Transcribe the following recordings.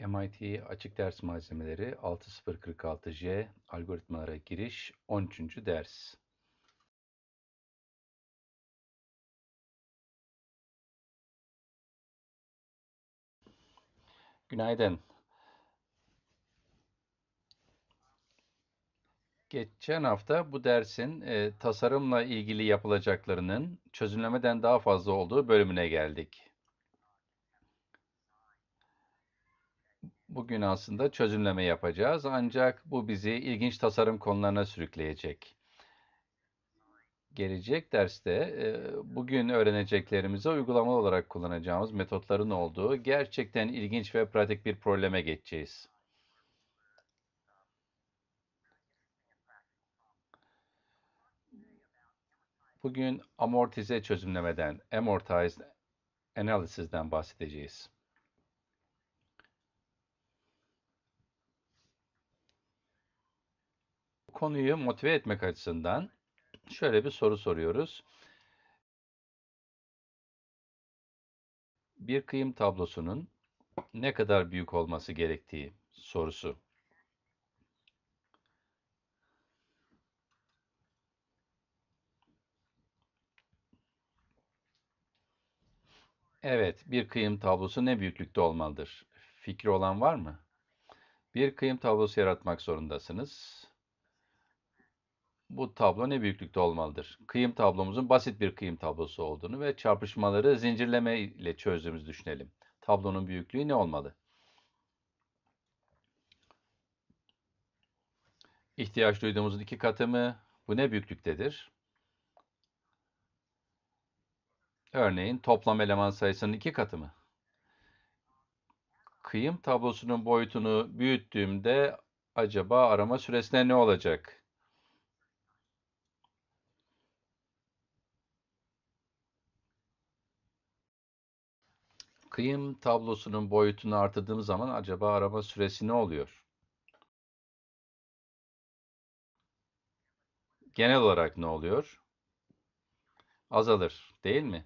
MIT Açık Ders Malzemeleri 6046J Algoritmalara Giriş 13. Ders Günaydın. Geçen hafta bu dersin e, tasarımla ilgili yapılacaklarının çözümlemeden daha fazla olduğu bölümüne geldik. bugün aslında çözümleme yapacağız ancak bu bizi ilginç tasarım konularına sürükleyecek. Gelecek derste e, bugün öğreneceklerimizi uygulamalı olarak kullanacağımız metotların olduğu gerçekten ilginç ve pratik bir probleme geçeceğiz. Bugün amortize çözümlemeden, amortized analysis'den bahsedeceğiz. konuyu motive etmek açısından şöyle bir soru soruyoruz. Bir kıyım tablosunun ne kadar büyük olması gerektiği sorusu. Evet, bir kıyım tablosu ne büyüklükte olmalıdır? Fikri olan var mı? Bir kıyım tablosu yaratmak zorundasınız bu tablo ne büyüklükte olmalıdır? Kıyım tablomuzun basit bir kıyım tablosu olduğunu ve çarpışmaları zincirleme ile çözdüğümüzü düşünelim. Tablonun büyüklüğü ne olmalı? İhtiyaç duyduğumuzun iki katı mı? Bu ne büyüklüktedir? Örneğin toplam eleman sayısının iki katı mı? Kıyım tablosunun boyutunu büyüttüğümde acaba arama süresine ne olacak? kıyım tablosunun boyutunu artırdığım zaman acaba arama süresi ne oluyor? Genel olarak ne oluyor? Azalır, değil mi?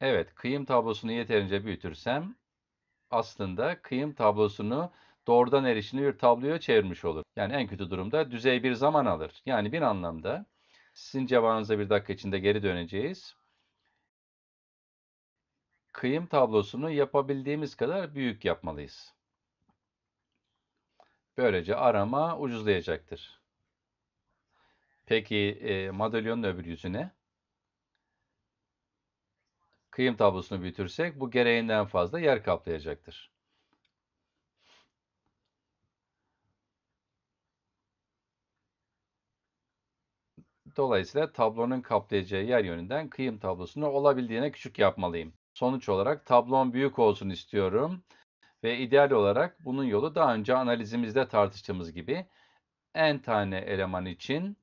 Evet, kıyım tablosunu yeterince büyütürsem aslında kıyım tablosunu doğrudan erişimli bir tabloya çevirmiş olur. Yani en kötü durumda düzey bir zaman alır. Yani bir anlamda sizin cevabınıza bir dakika içinde geri döneceğiz kıyım tablosunu yapabildiğimiz kadar büyük yapmalıyız. Böylece arama ucuzlayacaktır. Peki e, madalyonun öbür yüzüne? Kıyım tablosunu büyütürsek bu gereğinden fazla yer kaplayacaktır. Dolayısıyla tablonun kaplayacağı yer yönünden kıyım tablosunu olabildiğine küçük yapmalıyım. Sonuç olarak tablon büyük olsun istiyorum ve ideal olarak bunun yolu daha önce analizimizde tartıştığımız gibi n tane eleman için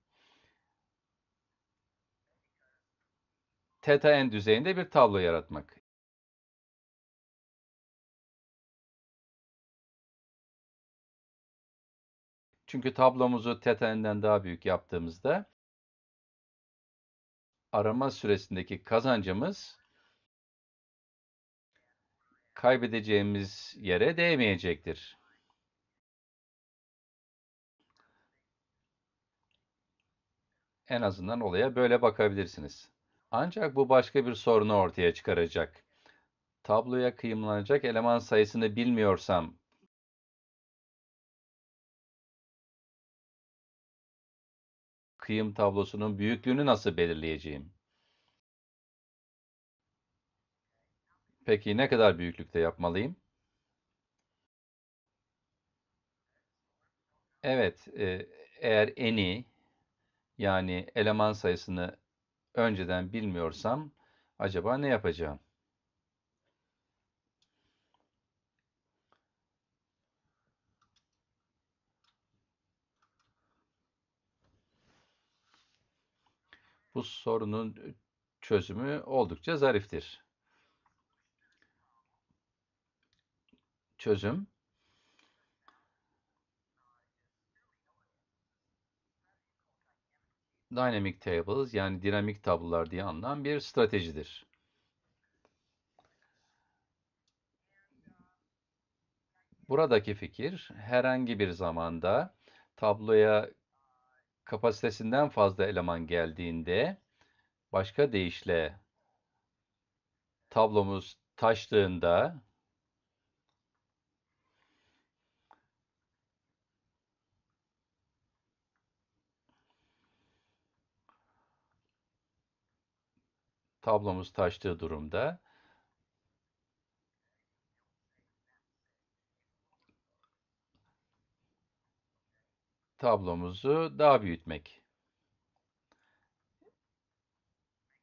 teta n düzeyinde bir tablo yaratmak. Çünkü tablomuzu teta n'den daha büyük yaptığımızda arama süresindeki kazancımız kaybedeceğimiz yere değmeyecektir. En azından olaya böyle bakabilirsiniz. Ancak bu başka bir sorunu ortaya çıkaracak. Tabloya kıyımlanacak eleman sayısını bilmiyorsam kıyım tablosunun büyüklüğünü nasıl belirleyeceğim? Peki ne kadar büyüklükte yapmalıyım? Evet, e, eğer eni yani eleman sayısını önceden bilmiyorsam acaba ne yapacağım? Bu sorunun çözümü oldukça zariftir. çözüm. Dynamic Tables yani dinamik tablolar diye anılan bir stratejidir. Buradaki fikir herhangi bir zamanda tabloya kapasitesinden fazla eleman geldiğinde başka deyişle tablomuz taştığında Tablomuz taştığı durumda tablomuzu daha büyütmek.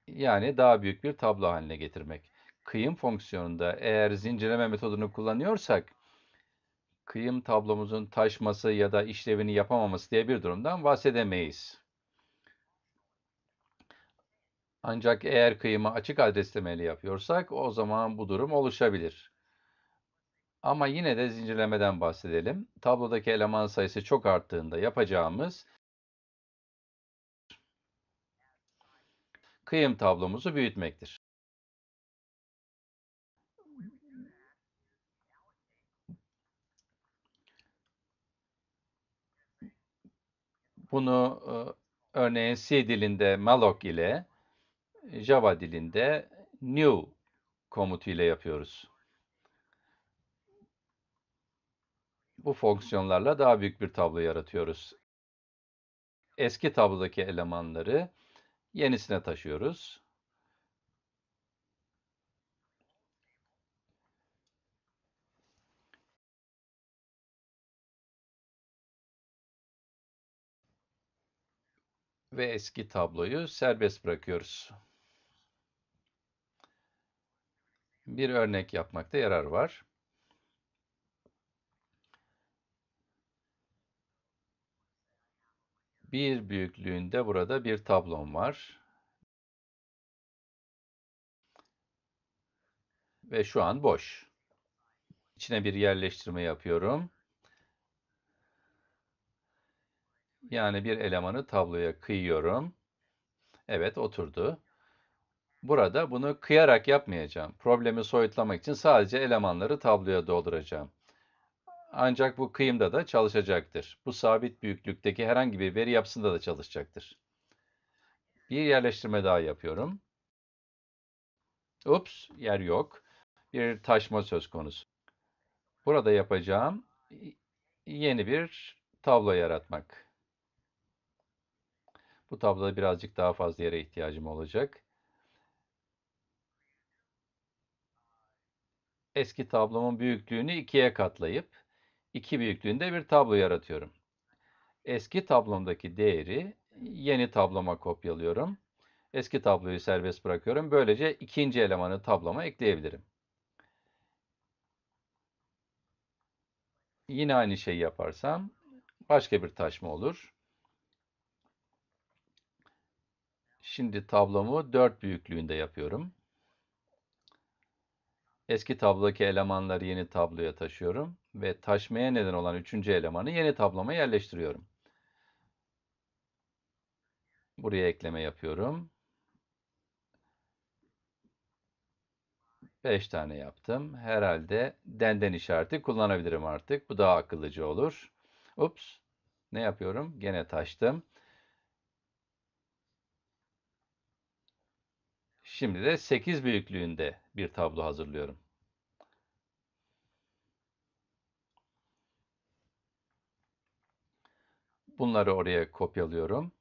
Yani daha büyük bir tablo haline getirmek. Kıyım fonksiyonunda eğer zincirleme metodunu kullanıyorsak kıyım tablomuzun taşması ya da işlevini yapamaması diye bir durumdan bahsedemeyiz. Ancak eğer kıyımı açık adreslemeli yapıyorsak o zaman bu durum oluşabilir. Ama yine de zincirlemeden bahsedelim. Tablodaki eleman sayısı çok arttığında yapacağımız kıyım tablomuzu büyütmektir. Bunu örneğin C dilinde malloc ile Java dilinde new komutu ile yapıyoruz. Bu fonksiyonlarla daha büyük bir tablo yaratıyoruz. Eski tablodaki elemanları yenisine taşıyoruz. Ve eski tabloyu serbest bırakıyoruz. bir örnek yapmakta yarar var. Bir büyüklüğünde burada bir tablom var. Ve şu an boş. İçine bir yerleştirme yapıyorum. Yani bir elemanı tabloya kıyıyorum. Evet oturdu. Burada bunu kıyarak yapmayacağım. Problemi soyutlamak için sadece elemanları tabloya dolduracağım. Ancak bu kıyımda da çalışacaktır. Bu sabit büyüklükteki herhangi bir veri yapısında da çalışacaktır. Bir yerleştirme daha yapıyorum. Ups, yer yok. Bir taşma söz konusu. Burada yapacağım yeni bir tablo yaratmak. Bu tabloda birazcık daha fazla yere ihtiyacım olacak. eski tablomun büyüklüğünü ikiye katlayıp iki büyüklüğünde bir tablo yaratıyorum. Eski tablomdaki değeri yeni tabloma kopyalıyorum. Eski tabloyu serbest bırakıyorum. Böylece ikinci elemanı tabloma ekleyebilirim. Yine aynı şeyi yaparsam başka bir taşma olur. Şimdi tablomu 4 büyüklüğünde yapıyorum. Eski tablodaki elemanları yeni tabloya taşıyorum ve taşmaya neden olan üçüncü elemanı yeni tabloma yerleştiriyorum. Buraya ekleme yapıyorum. 5 tane yaptım. Herhalde denden işareti kullanabilirim artık. Bu daha akıllıca olur. Ups. Ne yapıyorum? Gene taştım. Şimdi de 8 büyüklüğünde bir tablo hazırlıyorum. Bunları oraya kopyalıyorum.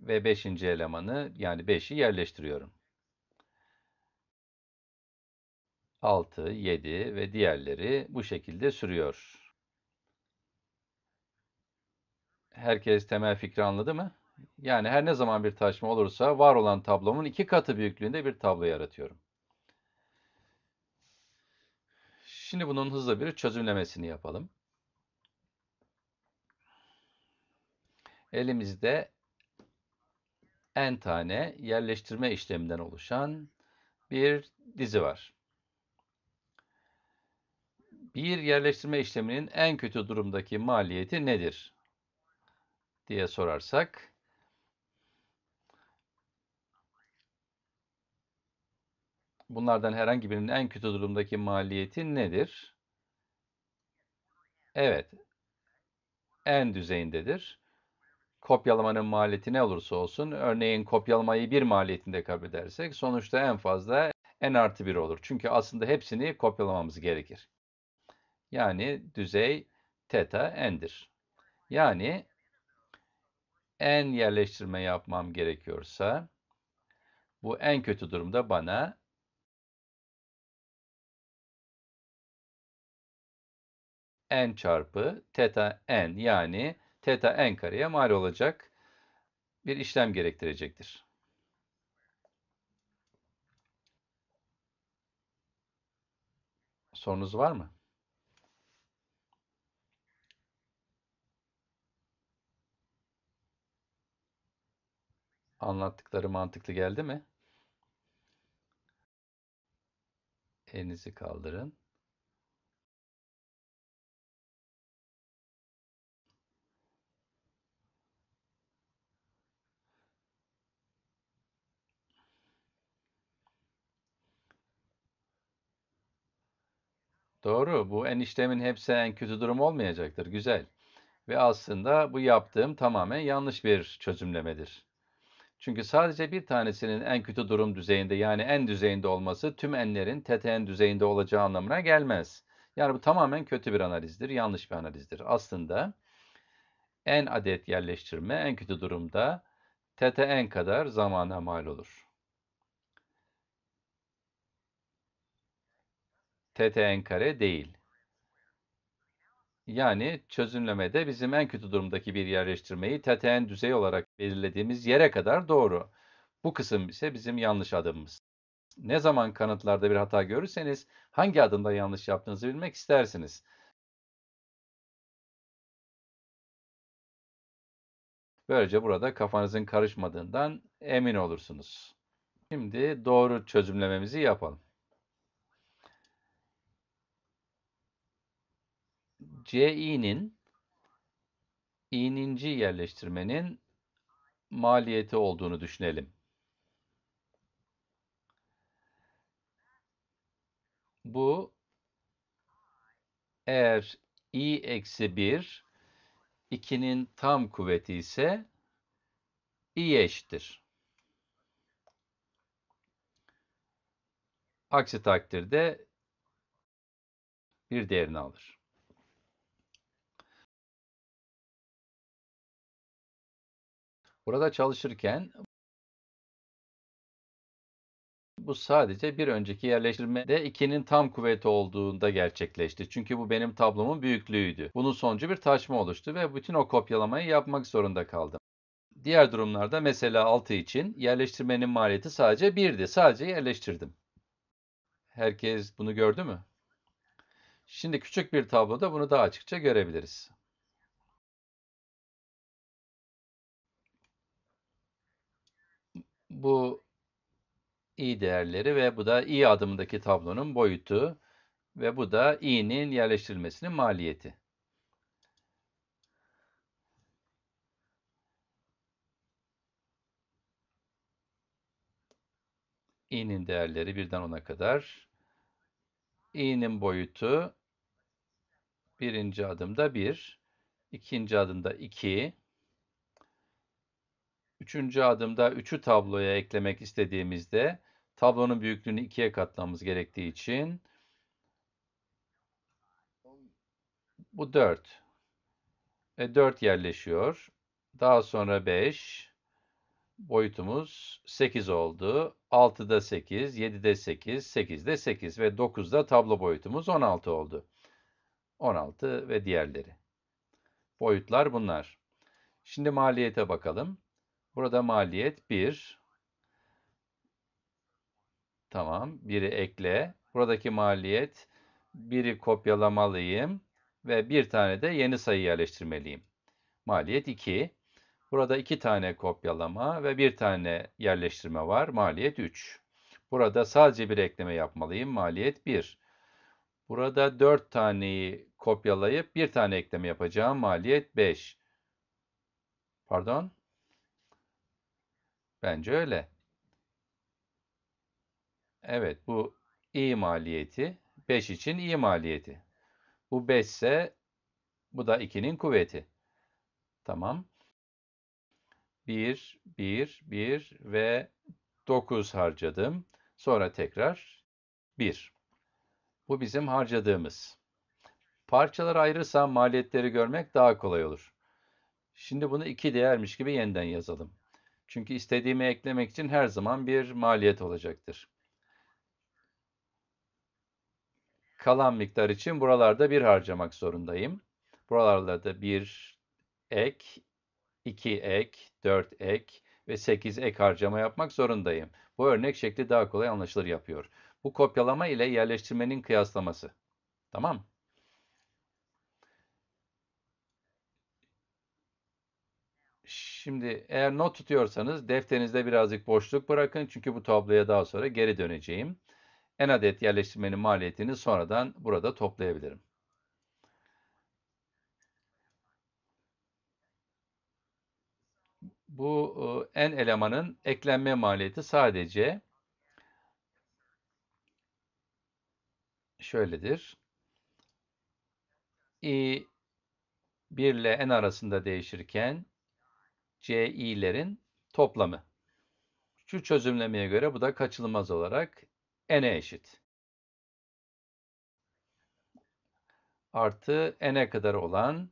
Ve 5. elemanı yani 5'i yerleştiriyorum. 6, 7 ve diğerleri bu şekilde sürüyor. Herkes temel fikri anladı mı? Yani her ne zaman bir taşma olursa var olan tablomun iki katı büyüklüğünde bir tablo yaratıyorum. Şimdi bunun hızlı bir çözümlemesini yapalım. Elimizde n tane yerleştirme işleminden oluşan bir dizi var. Bir yerleştirme işleminin en kötü durumdaki maliyeti nedir diye sorarsak Bunlardan herhangi birinin en kötü durumdaki maliyeti nedir? Evet. En düzeyindedir. Kopyalamanın maliyeti ne olursa olsun, örneğin kopyalamayı bir maliyetinde kabul edersek sonuçta en fazla en artı bir olur. Çünkü aslında hepsini kopyalamamız gerekir. Yani düzey teta n'dir. Yani en yerleştirme yapmam gerekiyorsa bu en kötü durumda bana n çarpı teta n yani teta n kareye mal olacak bir işlem gerektirecektir. Sorunuz var mı? Anlattıkları mantıklı geldi mi? Elinizi kaldırın. Doğru. Bu eniştemin hepsi en kötü durum olmayacaktır. Güzel. Ve aslında bu yaptığım tamamen yanlış bir çözümlemedir. Çünkü sadece bir tanesinin en kötü durum düzeyinde yani en düzeyinde olması tüm enlerin TTN düzeyinde olacağı anlamına gelmez. Yani bu tamamen kötü bir analizdir, yanlış bir analizdir. Aslında en adet yerleştirme en kötü durumda TTN kadar zamana mal olur. ttn kare değil. Yani çözümlemede bizim en kötü durumdaki bir yerleştirmeyi ttn düzey olarak belirlediğimiz yere kadar doğru. Bu kısım ise bizim yanlış adımımız. Ne zaman kanıtlarda bir hata görürseniz hangi adımda yanlış yaptığınızı bilmek istersiniz. Böylece burada kafanızın karışmadığından emin olursunuz. Şimdi doğru çözümlememizi yapalım. CI'nin i'ninci yerleştirmenin maliyeti olduğunu düşünelim. Bu eğer i eksi 1 2'nin tam kuvveti ise i eşittir. Aksi takdirde bir değerini alır. Burada çalışırken bu sadece bir önceki yerleştirmede 2'nin tam kuvveti olduğunda gerçekleşti. Çünkü bu benim tablomun büyüklüğüydü. Bunun sonucu bir taşma oluştu ve bütün o kopyalamayı yapmak zorunda kaldım. Diğer durumlarda mesela 6 için yerleştirmenin maliyeti sadece 1'di. Sadece yerleştirdim. Herkes bunu gördü mü? Şimdi küçük bir tabloda bunu daha açıkça görebiliriz. bu i değerleri ve bu da i adımındaki tablonun boyutu ve bu da i'nin yerleştirilmesinin maliyeti. i'nin değerleri birden ona kadar. i'nin boyutu birinci adımda 1, ikinci adımda 2, Üçüncü adımda üçü tabloya eklemek istediğimizde tablonun büyüklüğünü ikiye katlamamız gerektiği için bu 4. E 4 yerleşiyor. Daha sonra 5 boyutumuz 8 oldu. 6'da 8, 7'de 8, 8'de 8 ve 9'da tablo boyutumuz 16 oldu. 16 ve diğerleri. Boyutlar bunlar. Şimdi maliyete bakalım. Burada maliyet 1. Tamam. 1'i ekle. Buradaki maliyet 1'i kopyalamalıyım ve bir tane de yeni sayı yerleştirmeliyim. Maliyet 2. Burada 2 tane kopyalama ve bir tane yerleştirme var. Maliyet 3. Burada sadece bir ekleme yapmalıyım. Maliyet 1. Burada 4 taneyi kopyalayıp bir tane ekleme yapacağım. Maliyet 5. Pardon? Bence öyle. Evet bu i maliyeti. 5 için i maliyeti. Bu 5 ise bu da 2'nin kuvveti. Tamam. 1, 1, 1 ve 9 harcadım. Sonra tekrar 1. Bu bizim harcadığımız. Parçalar ayrırsa maliyetleri görmek daha kolay olur. Şimdi bunu iki değermiş gibi yeniden yazalım. Çünkü istediğimi eklemek için her zaman bir maliyet olacaktır. Kalan miktar için buralarda bir harcamak zorundayım. Buralarda da bir ek, iki ek, dört ek ve sekiz ek harcama yapmak zorundayım. Bu örnek şekli daha kolay anlaşılır yapıyor. Bu kopyalama ile yerleştirmenin kıyaslaması. Tamam mı? Şimdi eğer not tutuyorsanız defterinizde birazcık boşluk bırakın. Çünkü bu tabloya daha sonra geri döneceğim. En adet yerleştirmenin maliyetini sonradan burada toplayabilirim. Bu e, en elemanın eklenme maliyeti sadece şöyledir. i 1 ile n arasında değişirken CI'lerin toplamı. Şu çözümlemeye göre bu da kaçınılmaz olarak n'e eşit. Artı n'e kadar olan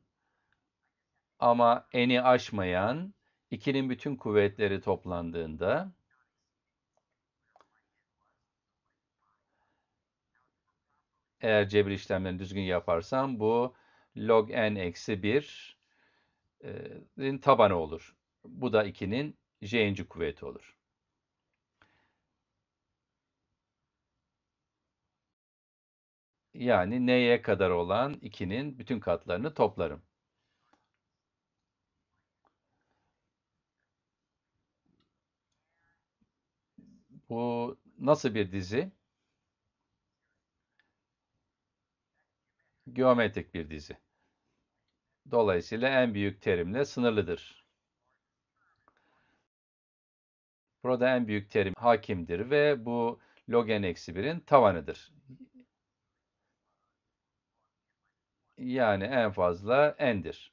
ama n'i aşmayan 2'nin bütün kuvvetleri toplandığında eğer cebir işlemlerini düzgün yaparsam bu log n eksi 1'in tabanı olur. Bu da 2'nin j'inci kuvveti olur. Yani n'ye kadar olan 2'nin bütün katlarını toplarım. Bu nasıl bir dizi? Geometrik bir dizi. Dolayısıyla en büyük terimle sınırlıdır. Burada en büyük terim hakimdir ve bu log n eksi 1'in tavanıdır. Yani en fazla n'dir.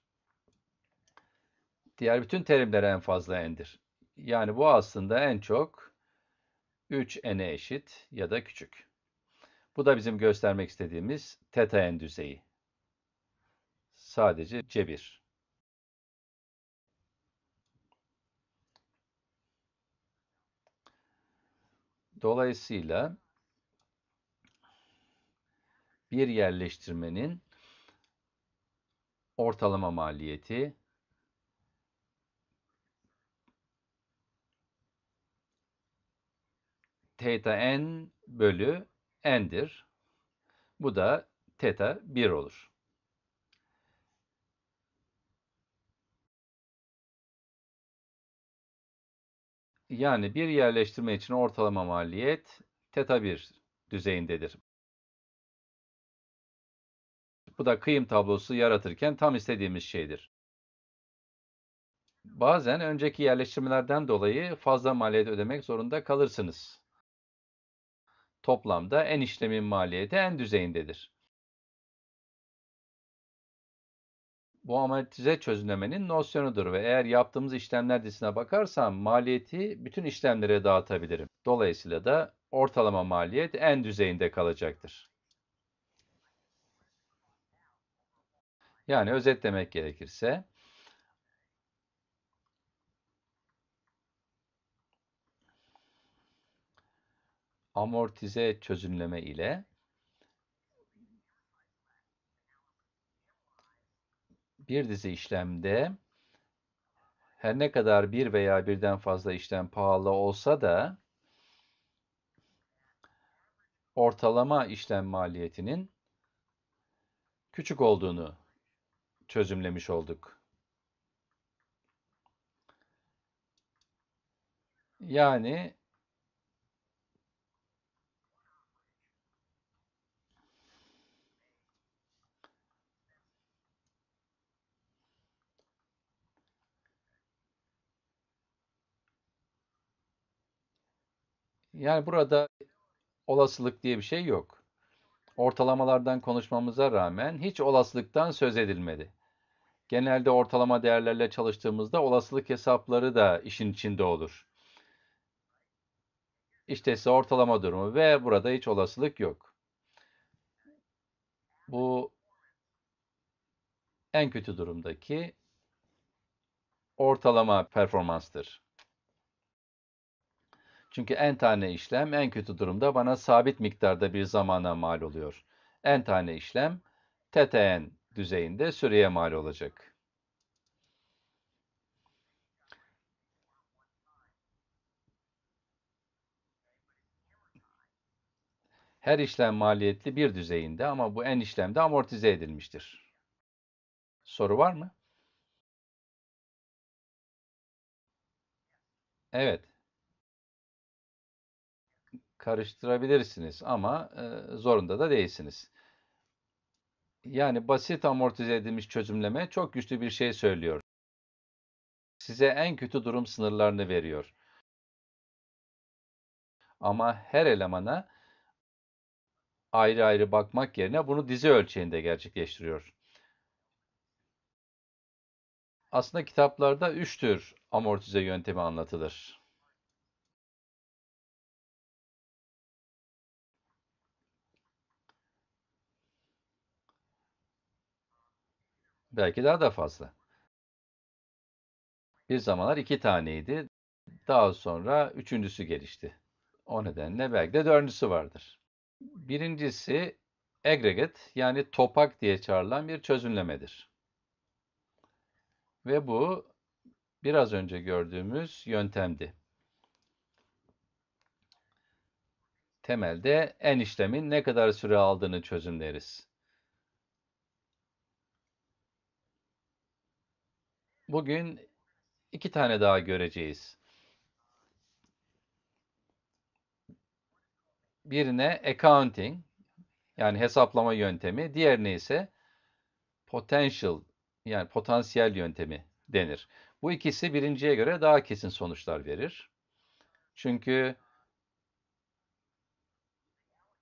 Diğer bütün terimler en fazla n'dir. Yani bu aslında en çok 3n'e eşit ya da küçük. Bu da bizim göstermek istediğimiz teta n düzeyi. Sadece c1. Dolayısıyla bir yerleştirmenin ortalama maliyeti theta n bölü n'dir. Bu da theta 1 olur. Yani bir yerleştirme için ortalama maliyet teta 1 düzeyindedir. Bu da kıyım tablosu yaratırken tam istediğimiz şeydir. Bazen önceki yerleştirmelerden dolayı fazla maliyet ödemek zorunda kalırsınız. Toplamda en işlemin maliyeti en düzeyindedir. bu amortize çözümlemenin nosyonudur ve eğer yaptığımız işlemler dizisine bakarsam maliyeti bütün işlemlere dağıtabilirim. Dolayısıyla da ortalama maliyet en düzeyinde kalacaktır. Yani özetlemek gerekirse amortize çözümleme ile bir dizi işlemde her ne kadar bir veya birden fazla işlem pahalı olsa da ortalama işlem maliyetinin küçük olduğunu çözümlemiş olduk. Yani Yani burada olasılık diye bir şey yok. Ortalamalardan konuşmamıza rağmen hiç olasılıktan söz edilmedi. Genelde ortalama değerlerle çalıştığımızda olasılık hesapları da işin içinde olur. İşte size ortalama durumu ve burada hiç olasılık yok. Bu en kötü durumdaki ortalama performanstır. Çünkü en tane işlem en kötü durumda bana sabit miktarda bir zamana mal oluyor. En tane işlem ttn düzeyinde süreye mal olacak. Her işlem maliyetli bir düzeyinde ama bu en işlemde amortize edilmiştir. Soru var mı? Evet karıştırabilirsiniz ama e, zorunda da değilsiniz. Yani basit amortize edilmiş çözümleme çok güçlü bir şey söylüyor. Size en kötü durum sınırlarını veriyor. Ama her elemana ayrı ayrı bakmak yerine bunu dizi ölçeğinde gerçekleştiriyor. Aslında kitaplarda üç tür amortize yöntemi anlatılır. Belki daha da fazla. Bir zamanlar iki taneydi. Daha sonra üçüncüsü gelişti. O nedenle belki de dördüncüsü vardır. Birincisi aggregate yani topak diye çağrılan bir çözümlemedir. Ve bu biraz önce gördüğümüz yöntemdi. Temelde en işlemin ne kadar süre aldığını çözümleriz. Bugün iki tane daha göreceğiz. Birine accounting yani hesaplama yöntemi, diğerine ise potential yani potansiyel yöntemi denir. Bu ikisi birinciye göre daha kesin sonuçlar verir. Çünkü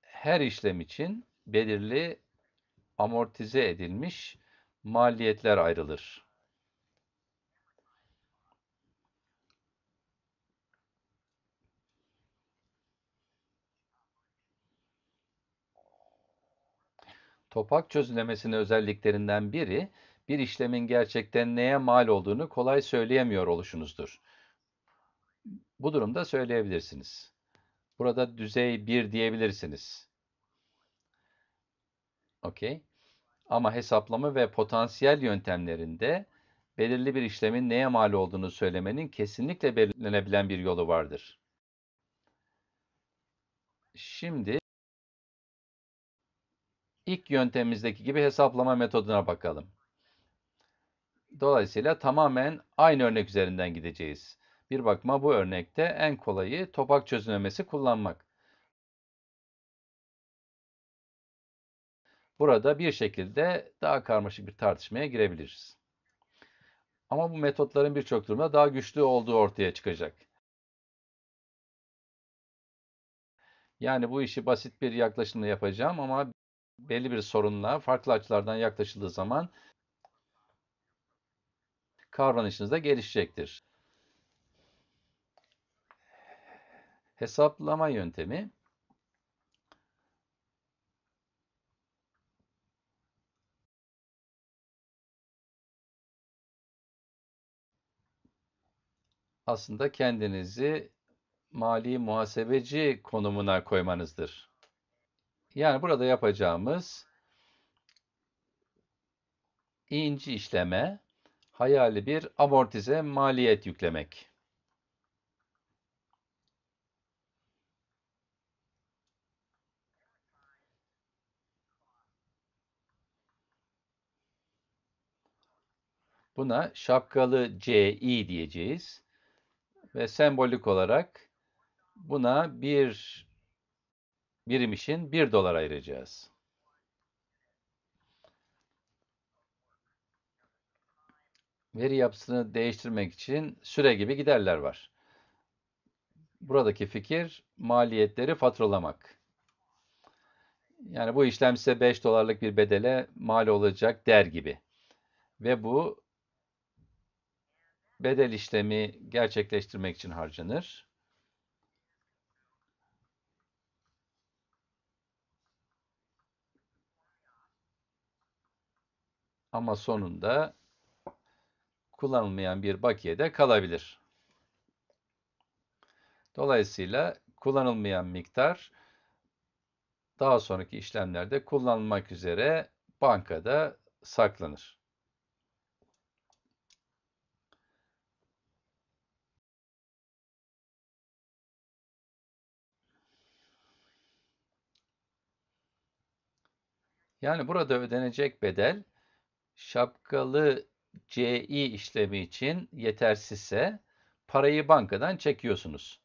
her işlem için belirli amortize edilmiş maliyetler ayrılır. Topak çözülemesinin özelliklerinden biri bir işlemin gerçekten neye mal olduğunu kolay söyleyemiyor oluşunuzdur. Bu durumda söyleyebilirsiniz. Burada düzey 1 diyebilirsiniz. Okey. Ama hesaplama ve potansiyel yöntemlerinde belirli bir işlemin neye mal olduğunu söylemenin kesinlikle belirlenebilen bir yolu vardır. Şimdi ilk yöntemimizdeki gibi hesaplama metoduna bakalım. Dolayısıyla tamamen aynı örnek üzerinden gideceğiz. Bir bakma bu örnekte en kolayı topak çözümlemesi kullanmak. Burada bir şekilde daha karmaşık bir tartışmaya girebiliriz. Ama bu metotların birçok durumda daha güçlü olduğu ortaya çıkacak. Yani bu işi basit bir yaklaşımla yapacağım ama belli bir sorunla farklı açılardan yaklaşıldığı zaman kavranışınız da gelişecektir. Hesaplama yöntemi aslında kendinizi mali muhasebeci konumuna koymanızdır. Yani burada yapacağımız inci işleme hayali bir amortize maliyet yüklemek. Buna şapkalı CI diyeceğiz. Ve sembolik olarak buna bir birim için 1 dolar ayıracağız. Veri yapısını değiştirmek için süre gibi giderler var. Buradaki fikir maliyetleri faturalamak. Yani bu işlem size 5 dolarlık bir bedele mal olacak der gibi. Ve bu bedel işlemi gerçekleştirmek için harcanır. ama sonunda kullanılmayan bir bakiye de kalabilir. Dolayısıyla kullanılmayan miktar daha sonraki işlemlerde kullanılmak üzere bankada saklanır. Yani burada ödenecek bedel şapkalı CI işlemi için yetersizse parayı bankadan çekiyorsunuz.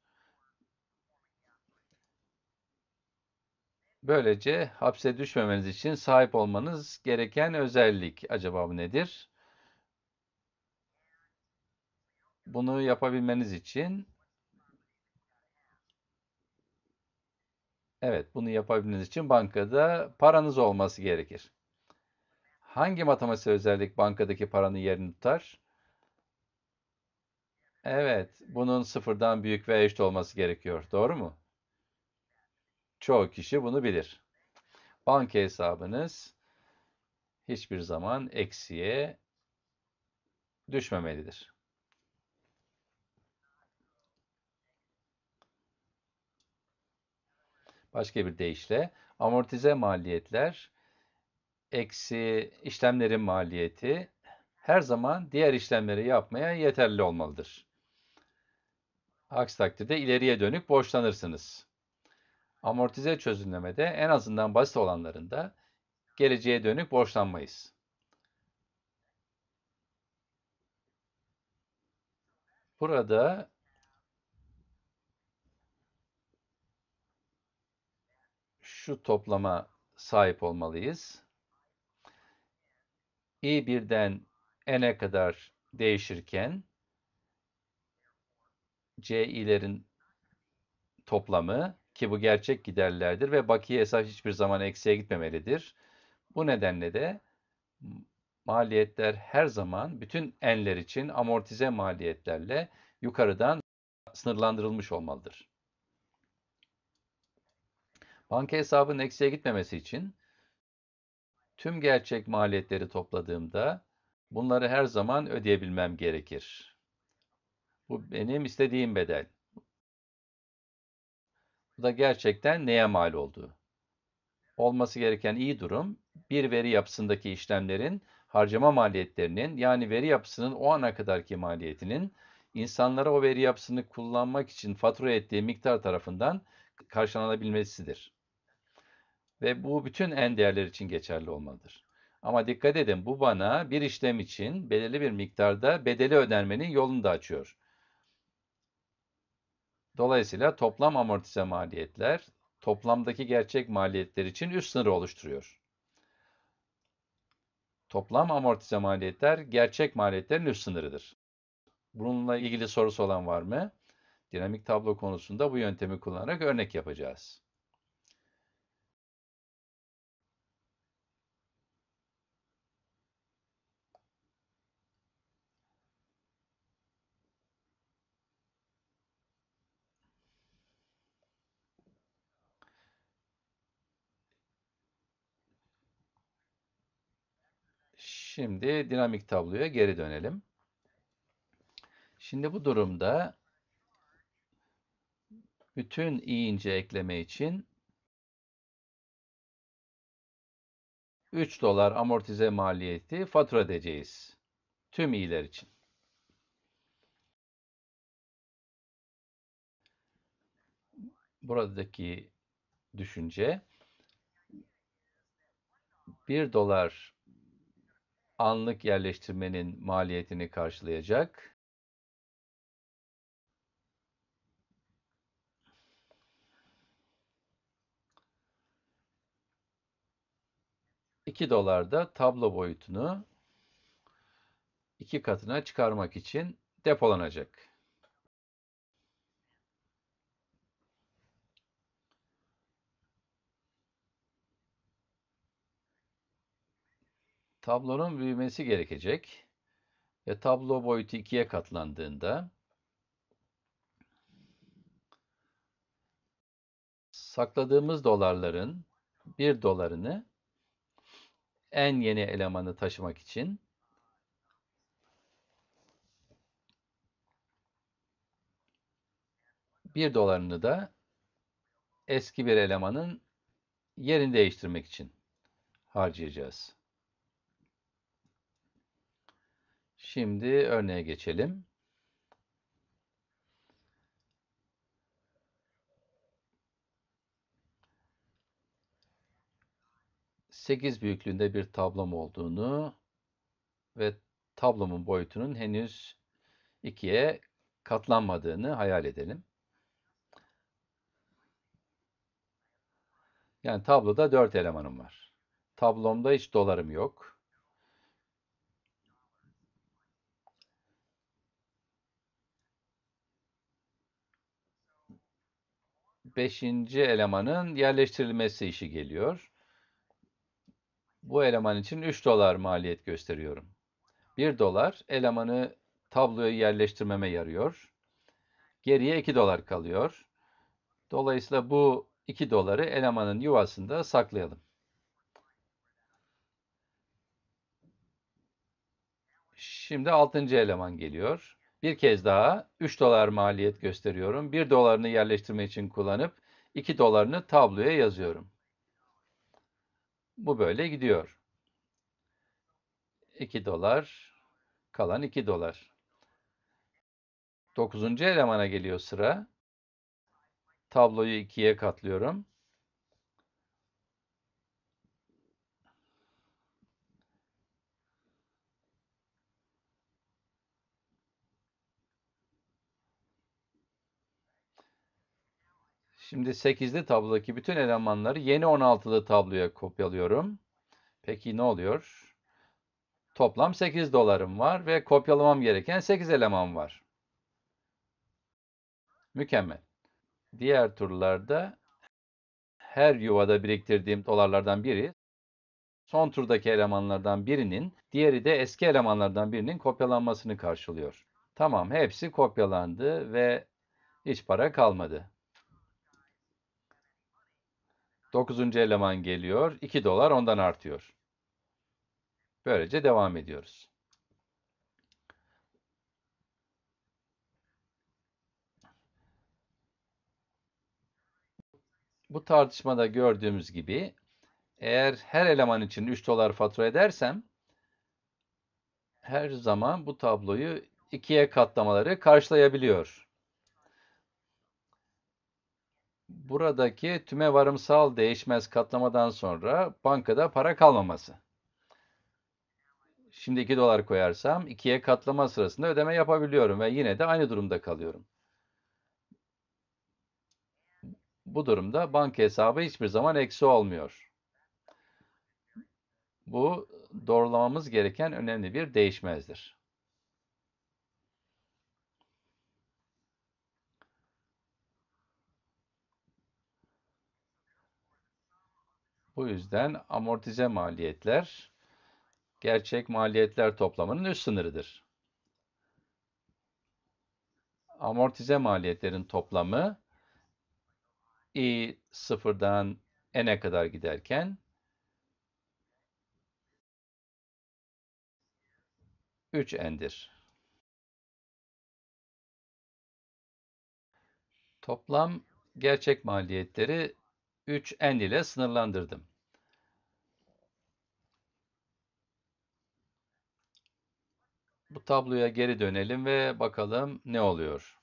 Böylece hapse düşmemeniz için sahip olmanız gereken özellik acaba bu nedir? Bunu yapabilmeniz için Evet, bunu yapabilmeniz için bankada paranız olması gerekir. Hangi matematiksel özellik bankadaki paranın yerini tutar? Evet, bunun sıfırdan büyük ve eşit olması gerekiyor. Doğru mu? Çoğu kişi bunu bilir. Banka hesabınız hiçbir zaman eksiye düşmemelidir. Başka bir deyişle amortize maliyetler eksi işlemlerin maliyeti her zaman diğer işlemleri yapmaya yeterli olmalıdır. Aksi takdirde ileriye dönük borçlanırsınız. Amortize çözümlemede en azından basit olanlarında geleceğe dönük borçlanmayız. Burada şu toplama sahip olmalıyız. E i1'den n'e kadar değişirken c i'lerin toplamı ki bu gerçek giderlerdir ve bakiye hesap hiçbir zaman eksiye gitmemelidir. Bu nedenle de maliyetler her zaman bütün enler için amortize maliyetlerle yukarıdan sınırlandırılmış olmalıdır. Banka hesabının eksiye gitmemesi için tüm gerçek maliyetleri topladığımda bunları her zaman ödeyebilmem gerekir. Bu benim istediğim bedel. Bu da gerçekten neye mal oldu? Olması gereken iyi durum, bir veri yapısındaki işlemlerin harcama maliyetlerinin yani veri yapısının o ana kadarki maliyetinin insanlara o veri yapısını kullanmak için fatura ettiği miktar tarafından karşılanabilmesidir. Ve bu bütün en değerler için geçerli olmalıdır. Ama dikkat edin bu bana bir işlem için belirli bir miktarda bedeli ödenmenin yolunu da açıyor. Dolayısıyla toplam amortize maliyetler toplamdaki gerçek maliyetler için üst sınırı oluşturuyor. Toplam amortize maliyetler gerçek maliyetlerin üst sınırıdır. Bununla ilgili sorusu olan var mı? Dinamik tablo konusunda bu yöntemi kullanarak örnek yapacağız. Şimdi dinamik tabloya geri dönelim. Şimdi bu durumda bütün i ince ekleme için 3 dolar amortize maliyeti fatura edeceğiz. Tüm iyiler için. Buradaki düşünce 1 dolar anlık yerleştirmenin maliyetini karşılayacak. $2 dolarda tablo boyutunu iki katına çıkarmak için depolanacak. Tablonun büyümesi gerekecek. Ve tablo boyutu 2'ye katlandığında sakladığımız dolarların 1 dolarını en yeni elemanı taşımak için bir dolarını da eski bir elemanın yerini değiştirmek için harcayacağız. Şimdi örneğe geçelim. Sekiz büyüklüğünde bir tablom olduğunu ve tablomun boyutunun henüz ikiye katlanmadığını hayal edelim. Yani tabloda dört elemanım var. Tablomda hiç dolarım yok. beşinci elemanın yerleştirilmesi işi geliyor. Bu eleman için 3 dolar maliyet gösteriyorum. 1 dolar elemanı tabloya yerleştirmeme yarıyor. Geriye 2 dolar kalıyor. Dolayısıyla bu 2 doları elemanın yuvasında saklayalım. Şimdi 6. eleman geliyor. Bir kez daha 3 dolar maliyet gösteriyorum. 1 dolarını yerleştirme için kullanıp 2 dolarını tabloya yazıyorum. Bu böyle gidiyor. 2 dolar, kalan 2 dolar. 9. elemana geliyor sıra. Tabloyu 2'ye katlıyorum. Şimdi 8'li tablodaki bütün elemanları yeni 16'lı tabloya kopyalıyorum. Peki ne oluyor? Toplam 8 dolarım var ve kopyalamam gereken 8 eleman var. Mükemmel. Diğer turlarda her yuvada biriktirdiğim dolarlardan biri son turdaki elemanlardan birinin, diğeri de eski elemanlardan birinin kopyalanmasını karşılıyor. Tamam, hepsi kopyalandı ve hiç para kalmadı. Dokuzuncu eleman geliyor. 2 dolar ondan artıyor. Böylece devam ediyoruz. Bu tartışmada gördüğümüz gibi eğer her eleman için 3 dolar fatura edersem her zaman bu tabloyu ikiye katlamaları karşılayabiliyor buradaki tümevarımsal değişmez katlamadan sonra bankada para kalmaması. Şimdi 2 dolar koyarsam 2'ye katlama sırasında ödeme yapabiliyorum ve yine de aynı durumda kalıyorum. Bu durumda banka hesabı hiçbir zaman eksi olmuyor. Bu doğrulamamız gereken önemli bir değişmezdir. Bu yüzden amortize maliyetler gerçek maliyetler toplamının üst sınırıdır. Amortize maliyetlerin toplamı i sıfırdan n'e kadar giderken 3n'dir. Toplam gerçek maliyetleri 3n ile sınırlandırdım. Bu tabloya geri dönelim ve bakalım ne oluyor.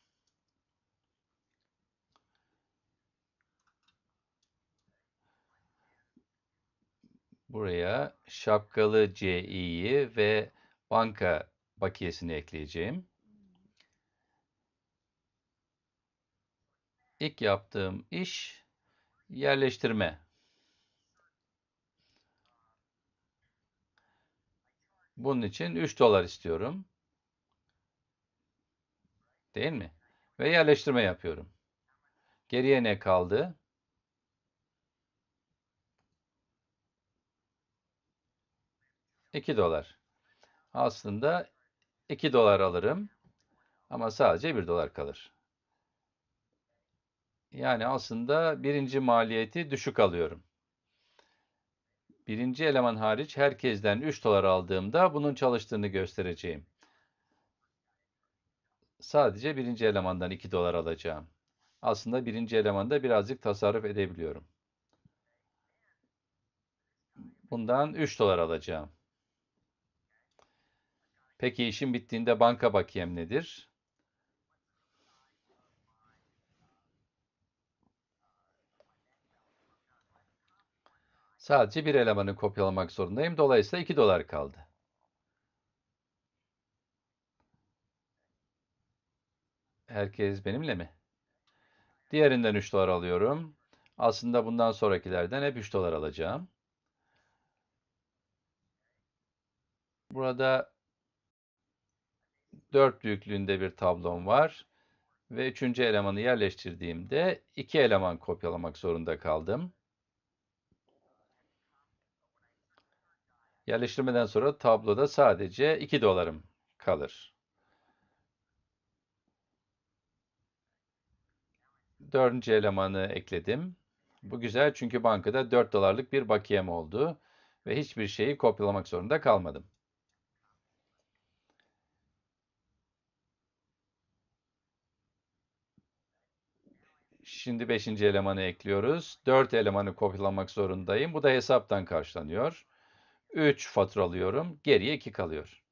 Buraya şapkalı CI'yi ve banka bakiyesini ekleyeceğim. İlk yaptığım iş yerleştirme. Bunun için 3 dolar istiyorum. Değil mi? Ve yerleştirme yapıyorum. Geriye ne kaldı? İki dolar. Aslında iki dolar alırım ama sadece bir dolar kalır. Yani aslında birinci maliyeti düşük alıyorum. Birinci eleman hariç herkesten 3 dolar aldığımda bunun çalıştığını göstereceğim. Sadece birinci elemandan 2 dolar alacağım. Aslında birinci elemanda birazcık tasarruf edebiliyorum. Bundan 3 dolar alacağım. Peki işin bittiğinde banka bakiyem nedir? Sadece bir elemanı kopyalamak zorundayım. Dolayısıyla 2 dolar kaldı. Herkes benimle mi? Diğerinden 3 dolar alıyorum. Aslında bundan sonrakilerden hep 3 dolar alacağım. Burada 4 büyüklüğünde bir tablom var. Ve üçüncü elemanı yerleştirdiğimde iki eleman kopyalamak zorunda kaldım. Yerleştirmeden sonra tabloda sadece 2 dolarım kalır. Dördüncü elemanı ekledim. Bu güzel çünkü bankada 4 dolarlık bir bakiyem oldu ve hiçbir şeyi kopyalamak zorunda kalmadım. Şimdi 5. elemanı ekliyoruz. 4 elemanı kopyalamak zorundayım. Bu da hesaptan karşılanıyor. 3 faturalıyorum. Geriye 2 kalıyor.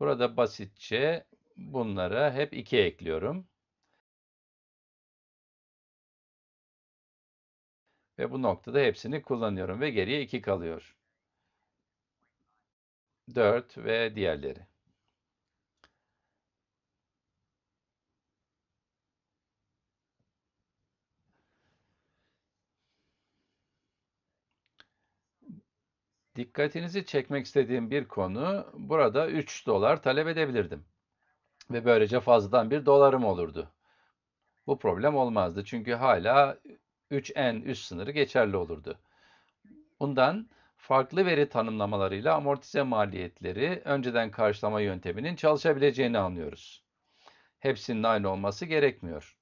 Burada basitçe bunlara hep 2 ekliyorum. Ve bu noktada hepsini kullanıyorum ve geriye 2 kalıyor. 4 ve diğerleri. Dikkatinizi çekmek istediğim bir konu, burada 3 dolar talep edebilirdim. Ve böylece fazladan bir dolarım olurdu. Bu problem olmazdı çünkü hala 3N üst sınırı geçerli olurdu. Bundan farklı veri tanımlamalarıyla amortize maliyetleri önceden karşılama yönteminin çalışabileceğini anlıyoruz. Hepsinin aynı olması gerekmiyor.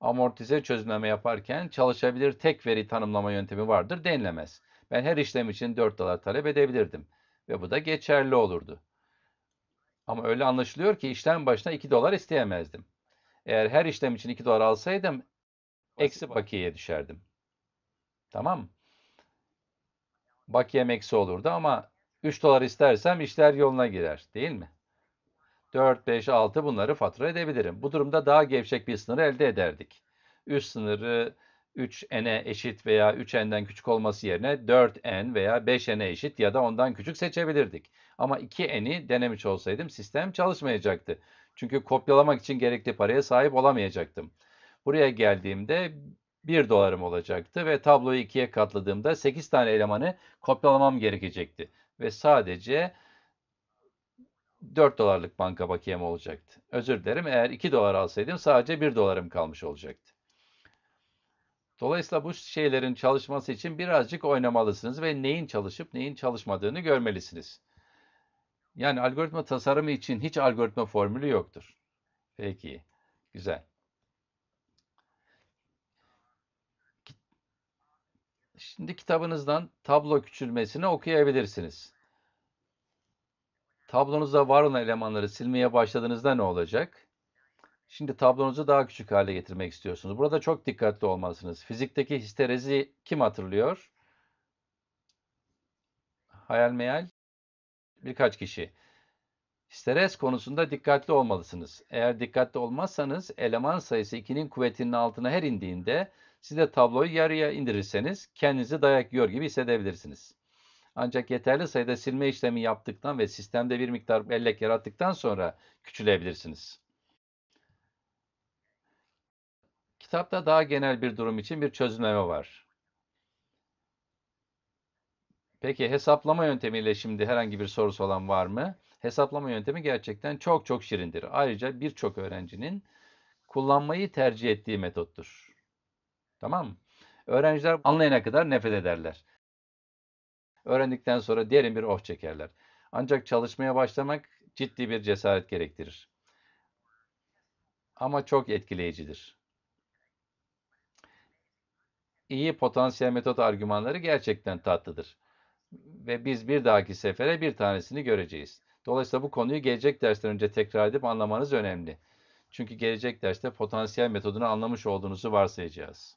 Amortize çözümleme yaparken çalışabilir tek veri tanımlama yöntemi vardır denilemez. Ben her işlem için 4 dolar talep edebilirdim ve bu da geçerli olurdu. Ama öyle anlaşılıyor ki işlem başına 2 dolar isteyemezdim. Eğer her işlem için 2 dolar alsaydım eksi bakiyeye düşerdim. Tamam mı? Bakiyem eksi olurdu ama 3 dolar istersem işler yoluna girer değil mi? 4, 5, 6 bunları fatura edebilirim. Bu durumda daha gevşek bir sınır elde ederdik. Üst sınırı 3n'e eşit veya 3n'den küçük olması yerine 4n veya 5n'e eşit ya da ondan küçük seçebilirdik. Ama 2n'i denemiş olsaydım sistem çalışmayacaktı. Çünkü kopyalamak için gerekli paraya sahip olamayacaktım. Buraya geldiğimde 1 dolarım olacaktı ve tabloyu 2'ye katladığımda 8 tane elemanı kopyalamam gerekecekti. Ve sadece 4 dolarlık banka bakiyem olacaktı. Özür dilerim eğer 2 dolar alsaydım sadece 1 dolarım kalmış olacaktı. Dolayısıyla bu şeylerin çalışması için birazcık oynamalısınız ve neyin çalışıp neyin çalışmadığını görmelisiniz. Yani algoritma tasarımı için hiç algoritma formülü yoktur. Peki, güzel. Şimdi kitabınızdan tablo küçülmesini okuyabilirsiniz. Tablonuzda var olan elemanları silmeye başladığınızda ne olacak? Şimdi tablonuzu daha küçük hale getirmek istiyorsunuz. Burada çok dikkatli olmalısınız. Fizikteki histerezi kim hatırlıyor? Hayal meyal birkaç kişi. Histerez konusunda dikkatli olmalısınız. Eğer dikkatli olmazsanız eleman sayısı 2'nin kuvvetinin altına her indiğinde siz de tabloyu yarıya indirirseniz kendinizi dayak yiyor gibi hissedebilirsiniz. Ancak yeterli sayıda silme işlemi yaptıktan ve sistemde bir miktar bellek yarattıktan sonra küçülebilirsiniz. Kitapta daha genel bir durum için bir çözümleme var. Peki hesaplama yöntemiyle şimdi herhangi bir sorusu olan var mı? Hesaplama yöntemi gerçekten çok çok şirindir. Ayrıca birçok öğrencinin kullanmayı tercih ettiği metottur. Tamam mı? Öğrenciler anlayana kadar nefret ederler. Öğrendikten sonra derin bir oh çekerler. Ancak çalışmaya başlamak ciddi bir cesaret gerektirir. Ama çok etkileyicidir iyi potansiyel metot argümanları gerçekten tatlıdır. Ve biz bir dahaki sefere bir tanesini göreceğiz. Dolayısıyla bu konuyu gelecek dersten önce tekrar edip anlamanız önemli. Çünkü gelecek derste potansiyel metodunu anlamış olduğunuzu varsayacağız.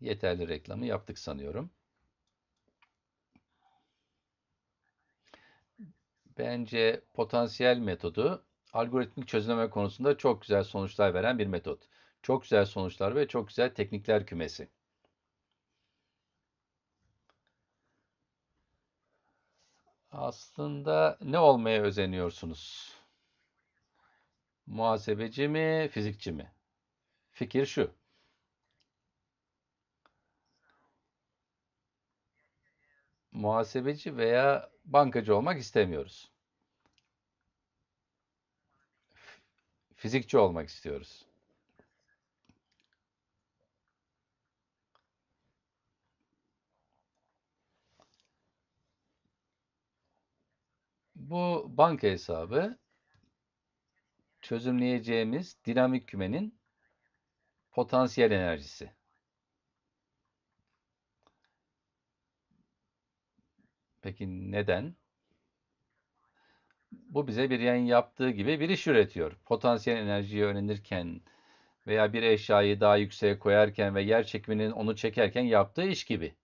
Yeterli reklamı yaptık sanıyorum. bence potansiyel metodu algoritmik çözümleme konusunda çok güzel sonuçlar veren bir metot. Çok güzel sonuçlar ve çok güzel teknikler kümesi. Aslında ne olmaya özeniyorsunuz? Muhasebeci mi, fizikçi mi? Fikir şu. Muhasebeci veya bankacı olmak istemiyoruz. Fizikçi olmak istiyoruz. Bu banka hesabı çözümleyeceğimiz dinamik kümenin potansiyel enerjisi. Peki neden? Bu bize bir yayın yaptığı gibi bir iş üretiyor. Potansiyel enerjiyi öğrenirken veya bir eşyayı daha yükseğe koyarken ve yer çekiminin onu çekerken yaptığı iş gibi.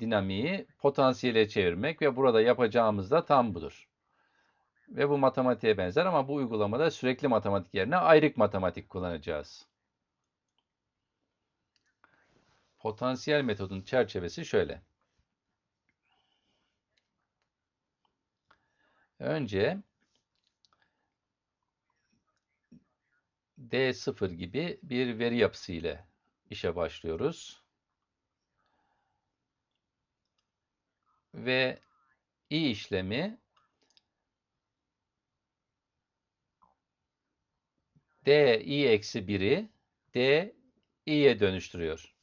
Dinamiği potansiyele çevirmek ve burada yapacağımız da tam budur. Ve bu matematiğe benzer ama bu uygulamada sürekli matematik yerine ayrık matematik kullanacağız. Potansiyel metodun çerçevesi şöyle. Önce D0 gibi bir veri yapısı ile işe başlıyoruz. Ve i işlemi d i eksi 1'i d i'ye dönüştürüyor.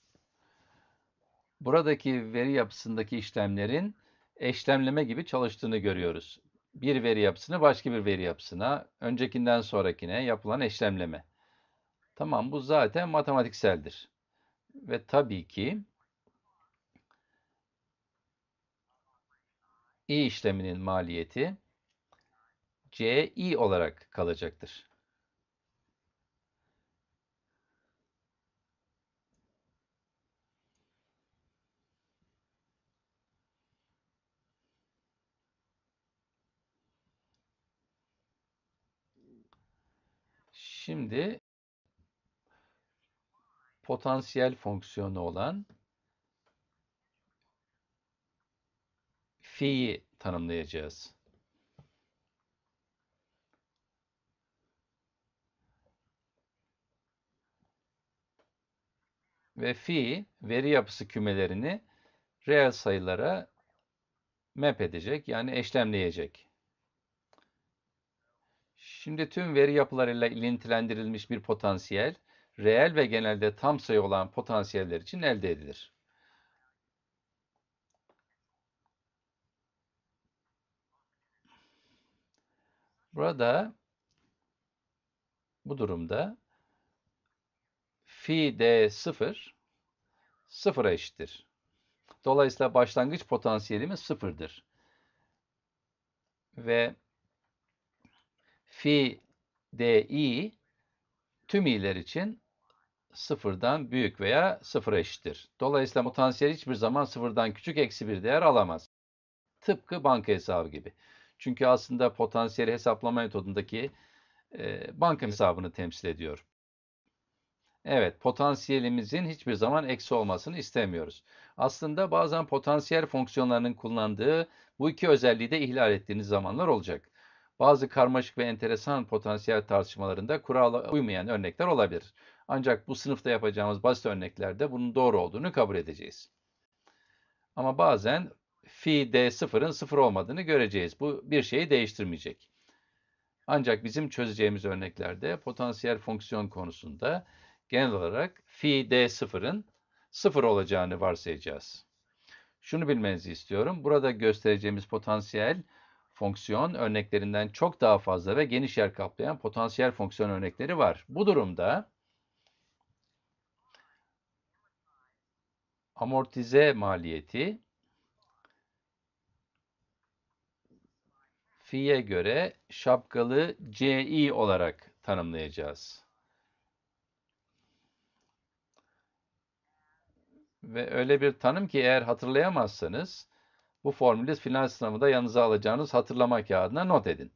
Buradaki veri yapısındaki işlemlerin eşlemleme gibi çalıştığını görüyoruz bir veri yapısını başka bir veri yapısına, öncekinden sonrakine yapılan eşlemleme. Tamam bu zaten matematikseldir. Ve tabii ki i işleminin maliyeti ci olarak kalacaktır. Şimdi potansiyel fonksiyonu olan fi'yi tanımlayacağız. Ve fi veri yapısı kümelerini reel sayılara map edecek yani eşlemleyecek. Şimdi tüm veri yapılarıyla ilintilendirilmiş bir potansiyel, reel ve genelde tam sayı olan potansiyeller için elde edilir. Burada bu durumda fi d0 sıfıra eşittir. Dolayısıyla başlangıç potansiyelimiz sıfırdır. Ve fi di tüm i'ler için sıfırdan büyük veya sıfıra eşittir. Dolayısıyla potansiyel hiçbir zaman sıfırdan küçük eksi bir değer alamaz. Tıpkı banka hesabı gibi. Çünkü aslında potansiyel hesaplama metodundaki e, banka hesabını temsil ediyor. Evet, potansiyelimizin hiçbir zaman eksi olmasını istemiyoruz. Aslında bazen potansiyel fonksiyonlarının kullandığı bu iki özelliği de ihlal ettiğiniz zamanlar olacak. Bazı karmaşık ve enteresan potansiyel tartışmalarında kurala uymayan örnekler olabilir. Ancak bu sınıfta yapacağımız basit örneklerde bunun doğru olduğunu kabul edeceğiz. Ama bazen fi d0'ın 0 olmadığını göreceğiz. Bu bir şeyi değiştirmeyecek. Ancak bizim çözeceğimiz örneklerde potansiyel fonksiyon konusunda genel olarak fi d0'ın 0 olacağını varsayacağız. Şunu bilmenizi istiyorum. Burada göstereceğimiz potansiyel fonksiyon örneklerinden çok daha fazla ve geniş yer kaplayan potansiyel fonksiyon örnekleri var. Bu durumda amortize maliyeti fi'ye göre şapkalı CI olarak tanımlayacağız. Ve öyle bir tanım ki eğer hatırlayamazsanız bu formülü final sınavında yanınıza alacağınız hatırlama kağıdına not edin.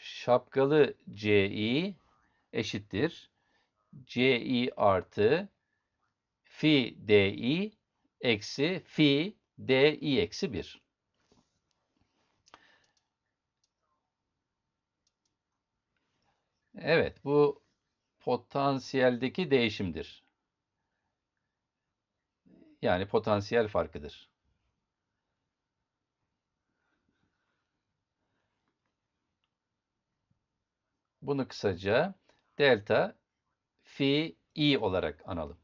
Şapkalı CI eşittir. CI artı fi DI eksi fi DI eksi 1. Evet, bu potansiyeldeki değişimdir. Yani potansiyel farkıdır. Bunu kısaca delta fi i olarak analım.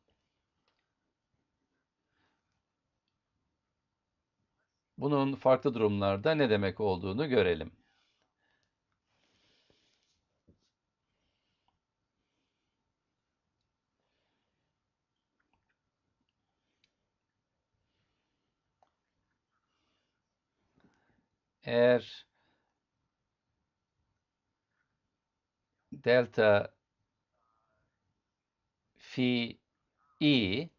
Bunun farklı durumlarda ne demek olduğunu görelim. eğer delta fi i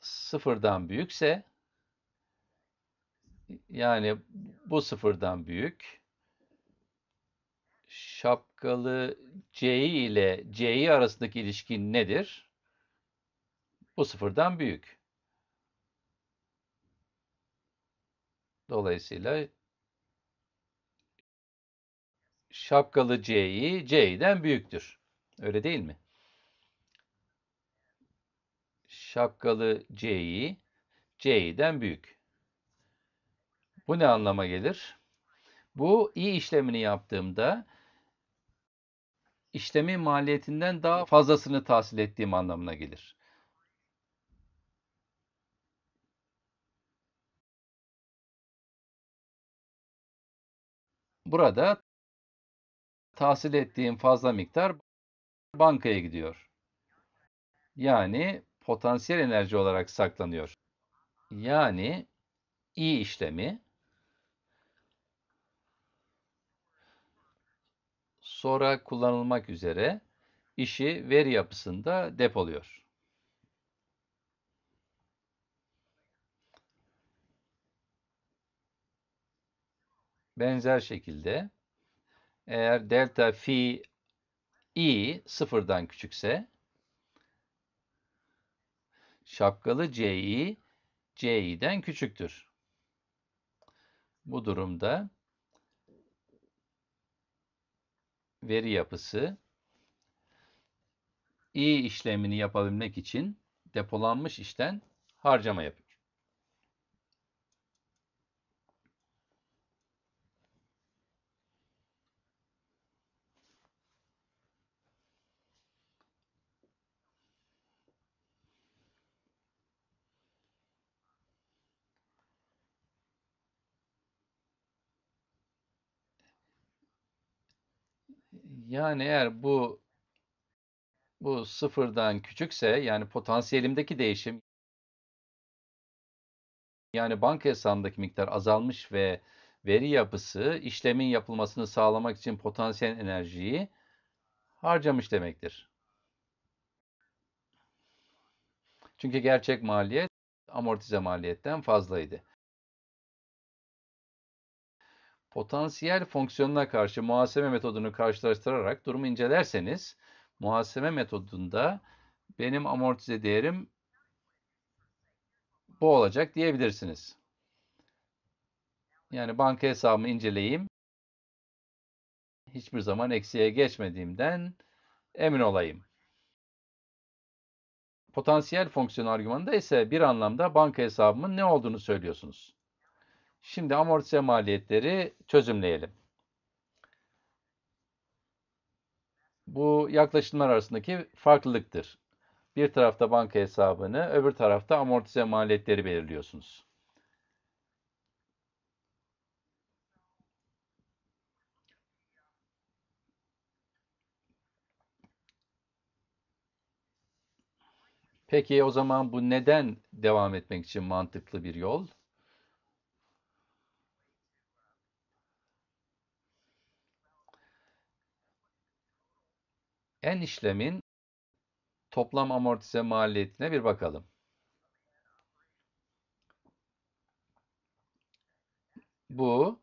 sıfırdan büyükse yani bu sıfırdan büyük şapkalı c ile c'yi arasındaki ilişki nedir? Bu sıfırdan büyük. Dolayısıyla şapkalı C'yi C'den büyüktür. Öyle değil mi? Şapkalı C'yi C'den büyük. Bu ne anlama gelir? Bu i işlemini yaptığımda işlemin maliyetinden daha fazlasını tahsil ettiğim anlamına gelir. Burada tahsil ettiğim fazla miktar bankaya gidiyor. Yani potansiyel enerji olarak saklanıyor. Yani i işlemi sonra kullanılmak üzere işi veri yapısında depoluyor. Benzer şekilde eğer delta fi i sıfırdan küçükse şapkalı ci ci'den küçüktür. Bu durumda veri yapısı i işlemini yapabilmek için depolanmış işten harcama yapıyor. Yani eğer bu bu sıfırdan küçükse yani potansiyelimdeki değişim yani banka hesabındaki miktar azalmış ve veri yapısı işlemin yapılmasını sağlamak için potansiyel enerjiyi harcamış demektir. Çünkü gerçek maliyet amortize maliyetten fazlaydı potansiyel fonksiyonuna karşı muhasebe metodunu karşılaştırarak durumu incelerseniz muhasebe metodunda benim amortize değerim bu olacak diyebilirsiniz. Yani banka hesabımı inceleyeyim. Hiçbir zaman eksiye geçmediğimden emin olayım. Potansiyel fonksiyon argümanında ise bir anlamda banka hesabımın ne olduğunu söylüyorsunuz. Şimdi amortize maliyetleri çözümleyelim. Bu yaklaşımlar arasındaki farklılıktır. Bir tarafta banka hesabını, öbür tarafta amortize maliyetleri belirliyorsunuz. Peki o zaman bu neden devam etmek için mantıklı bir yol? En işlemin toplam amortize maliyetine bir bakalım. Bu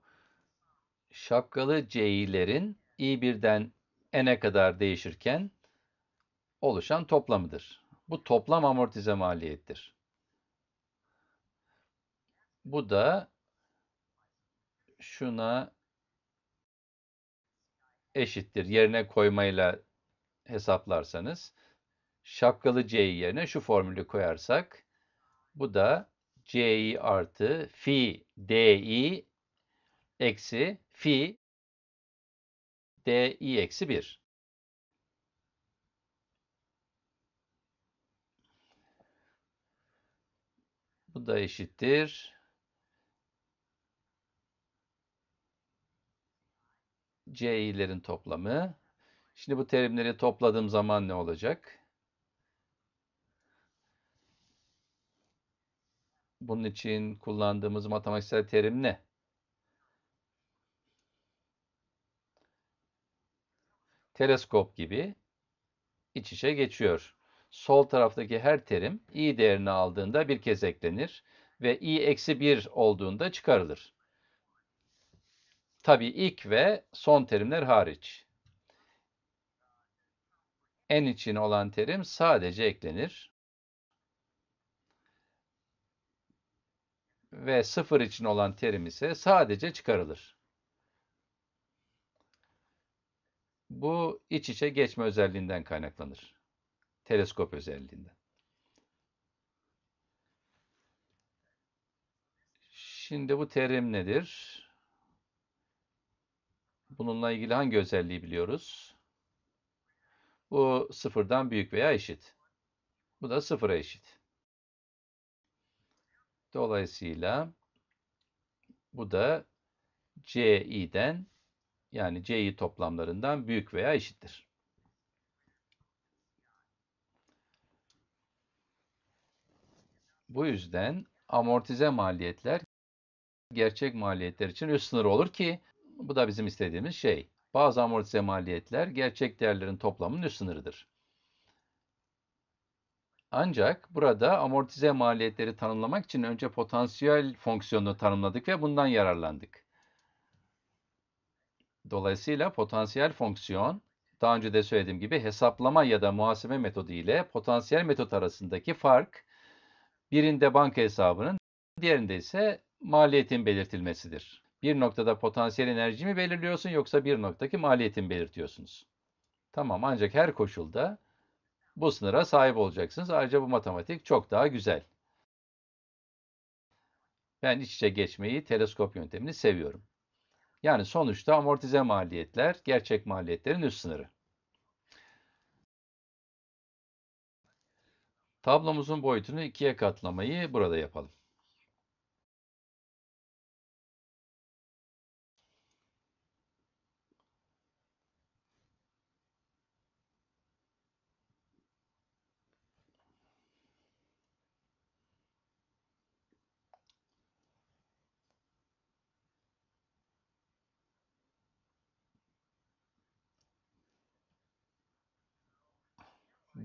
şapkalı C'lerin i1'den n'e kadar değişirken oluşan toplamıdır. Bu toplam amortize maliyettir. Bu da şuna eşittir. Yerine koymayla hesaplarsanız şapkalı c yerine şu formülü koyarsak bu da ci artı fi di eksi fi di eksi 1. Bu da eşittir. C'lerin toplamı Şimdi bu terimleri topladığım zaman ne olacak? Bunun için kullandığımız matematiksel terim ne? Teleskop gibi iç içe geçiyor. Sol taraftaki her terim i değerini aldığında bir kez eklenir ve i eksi 1 olduğunda çıkarılır. Tabii ilk ve son terimler hariç en için olan terim sadece eklenir. Ve sıfır için olan terim ise sadece çıkarılır. Bu iç içe geçme özelliğinden kaynaklanır. Teleskop özelliğinden. Şimdi bu terim nedir? Bununla ilgili hangi özelliği biliyoruz? Bu sıfırdan büyük veya eşit. Bu da sıfıra eşit. Dolayısıyla bu da CI'den yani CI toplamlarından büyük veya eşittir. Bu yüzden amortize maliyetler gerçek maliyetler için üst sınır olur ki bu da bizim istediğimiz şey. Bazı amortize maliyetler gerçek değerlerin toplamının üst sınırıdır. Ancak burada amortize maliyetleri tanımlamak için önce potansiyel fonksiyonunu tanımladık ve bundan yararlandık. Dolayısıyla potansiyel fonksiyon daha önce de söylediğim gibi hesaplama ya da muhasebe metodu ile potansiyel metot arasındaki fark birinde banka hesabının diğerinde ise maliyetin belirtilmesidir. Bir noktada potansiyel enerjimi belirliyorsun yoksa bir noktaki maliyeti belirtiyorsunuz? Tamam ancak her koşulda bu sınıra sahip olacaksınız. Ayrıca bu matematik çok daha güzel. Ben iç içe geçmeyi teleskop yöntemini seviyorum. Yani sonuçta amortize maliyetler gerçek maliyetlerin üst sınırı. Tablomuzun boyutunu ikiye katlamayı burada yapalım.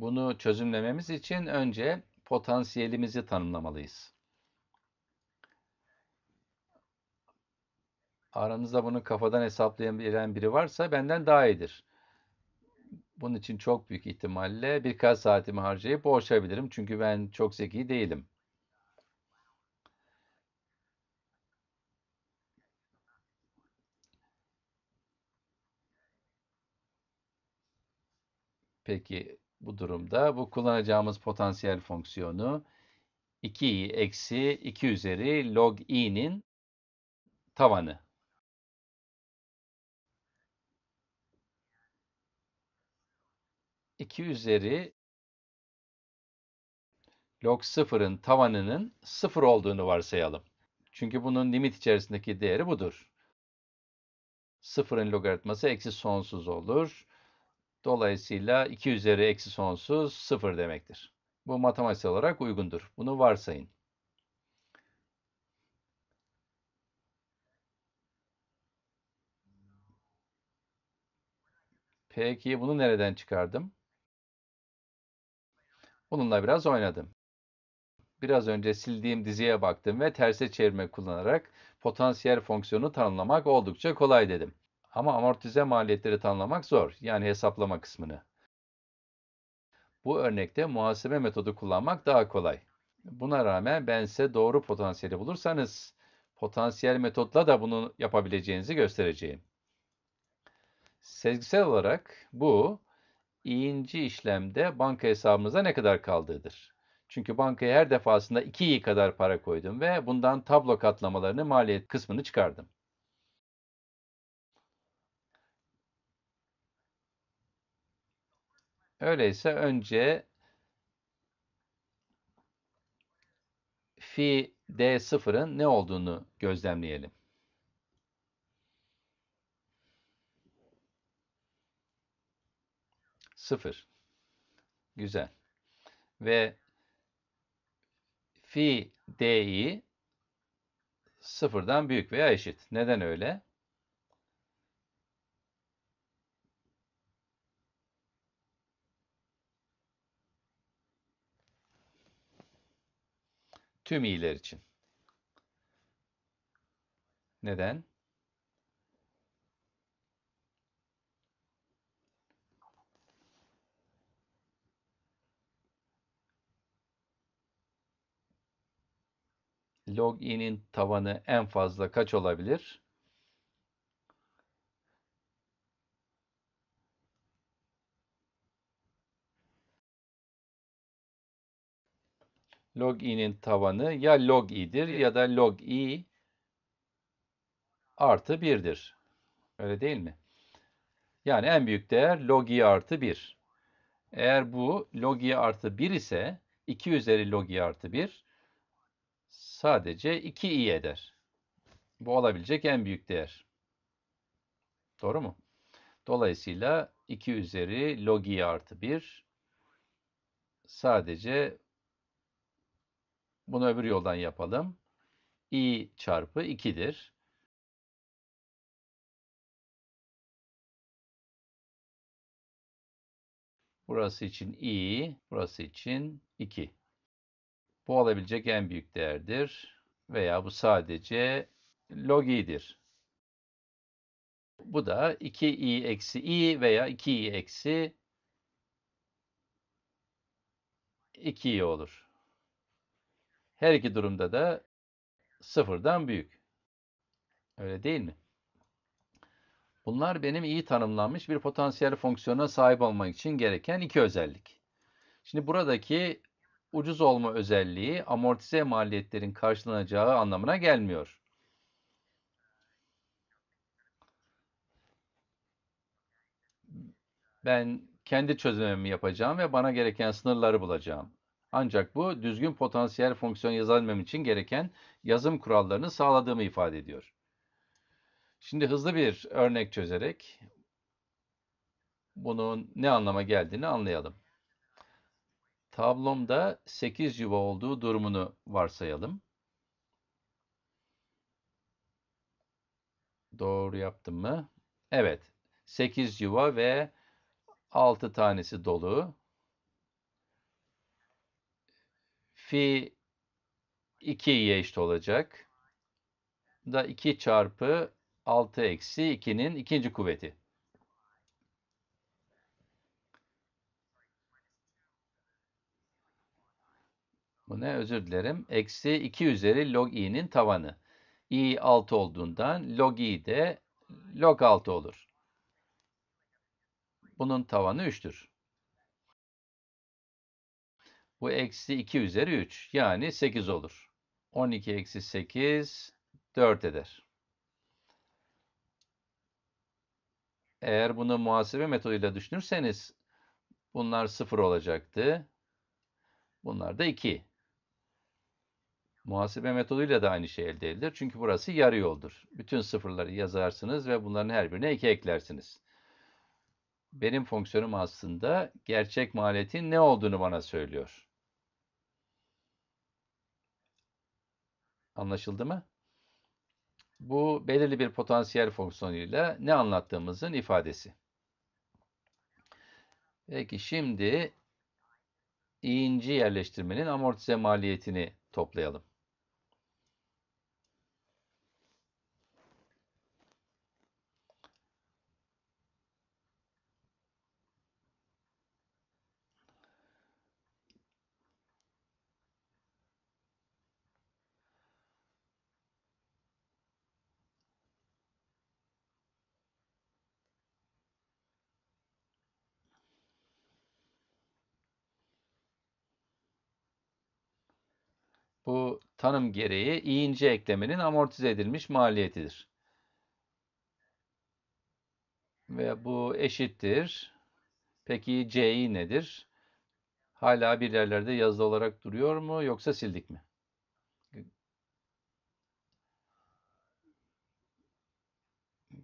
Bunu çözümlememiz için önce potansiyelimizi tanımlamalıyız. Aranızda bunu kafadan hesaplayabilen biri varsa benden daha iyidir. Bunun için çok büyük ihtimalle birkaç saatimi harcayıp boğuşabilirim. Çünkü ben çok zeki değilim. Peki bu durumda bu kullanacağımız potansiyel fonksiyonu 2 eksi 2 üzeri log i'nin tavanı. iki üzeri log sıfırın tavanının sıfır olduğunu varsayalım. Çünkü bunun limit içerisindeki değeri budur. Sıfırın logaritması eksi sonsuz olur. Dolayısıyla 2 üzeri eksi sonsuz 0 demektir. Bu matematiksel olarak uygundur. Bunu varsayın. Peki bunu nereden çıkardım? Bununla biraz oynadım. Biraz önce sildiğim diziye baktım ve terse çevirme kullanarak potansiyel fonksiyonu tanımlamak oldukça kolay dedim. Ama amortize maliyetleri tanımlamak zor, yani hesaplama kısmını. Bu örnekte muhasebe metodu kullanmak daha kolay. Buna rağmen ben size doğru potansiyeli bulursanız, potansiyel metotla da bunu yapabileceğinizi göstereceğim. Sezgisel olarak bu, ikinci işlemde banka hesabımıza ne kadar kaldığıdır. Çünkü bankaya her defasında 2'yi kadar para koydum ve bundan tablo katlamalarını maliyet kısmını çıkardım. Öyleyse önce fi d0'ın ne olduğunu gözlemleyelim. Sıfır. Güzel. Ve fi di sıfırdan büyük veya eşit. Neden öyle? Tüm iyiler için. Neden? Login'in tavanı en fazla kaç olabilir? log i'nin tavanı ya log i'dir ya da log i artı 1'dir. Öyle değil mi? Yani en büyük değer log i artı 1. Eğer bu log i artı 1 ise 2 üzeri log i artı 1 sadece 2 i eder. Bu olabilecek en büyük değer. Doğru mu? Dolayısıyla 2 üzeri log i artı 1 sadece bunu öbür yoldan yapalım. i çarpı 2'dir. Burası için i, burası için 2. Bu alabilecek en büyük değerdir veya bu sadece log i'dir. Bu da 2i eksi i veya 2i eksi 2i olur. Her iki durumda da sıfırdan büyük. Öyle değil mi? Bunlar benim iyi tanımlanmış bir potansiyel fonksiyona sahip olmak için gereken iki özellik. Şimdi buradaki ucuz olma özelliği amortize maliyetlerin karşılanacağı anlamına gelmiyor. Ben kendi çözümümü yapacağım ve bana gereken sınırları bulacağım. Ancak bu düzgün potansiyel fonksiyon yazılmam için gereken yazım kurallarını sağladığımı ifade ediyor. Şimdi hızlı bir örnek çözerek bunun ne anlama geldiğini anlayalım. Tablomda 8 yuva olduğu durumunu varsayalım. Doğru yaptım mı? Evet. 8 yuva ve 6 tanesi dolu. fi 2'ye eşit olacak. da 2 çarpı 6 eksi 2'nin ikinci kuvveti. Bu ne? Özür dilerim. Eksi 2 üzeri log i'nin tavanı. i 6 olduğundan log i de log 6 olur. Bunun tavanı 3'tür. Bu eksi 2 üzeri 3. Yani 8 olur. 12 eksi 8 4 eder. Eğer bunu muhasebe metoduyla düşünürseniz bunlar 0 olacaktı. Bunlar da 2. Muhasebe metoduyla da aynı şey elde edilir. Çünkü burası yarı yoldur. Bütün sıfırları yazarsınız ve bunların her birine 2 eklersiniz benim fonksiyonum aslında gerçek maliyetin ne olduğunu bana söylüyor. Anlaşıldı mı? Bu belirli bir potansiyel fonksiyonuyla ne anlattığımızın ifadesi. Peki şimdi inci yerleştirmenin amortize maliyetini toplayalım. tanım gereği iince eklemenin amortize edilmiş maliyetidir. Ve bu eşittir. Peki CI nedir? Hala bir yerlerde yazılı olarak duruyor mu yoksa sildik mi?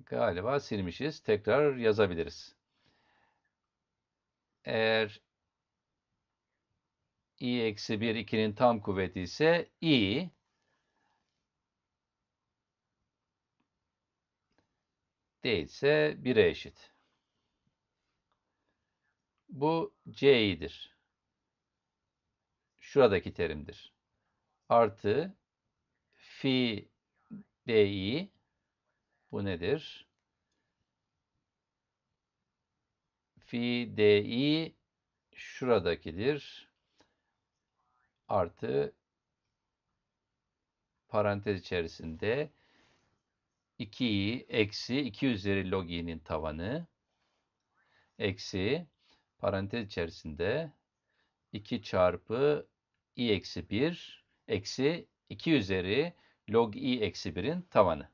Galiba silmişiz. Tekrar yazabiliriz. Eğer i eksi 1 2'nin tam kuvveti ise i değilse 1'e eşit. Bu ci'dir. Şuradaki terimdir. Artı fi di bu nedir? Fi di şuradakidir artı parantez içerisinde 2i eksi 2 üzeri log i'nin tavanı eksi parantez içerisinde 2 çarpı i eksi 1 eksi 2 üzeri log i eksi 1'in tavanı.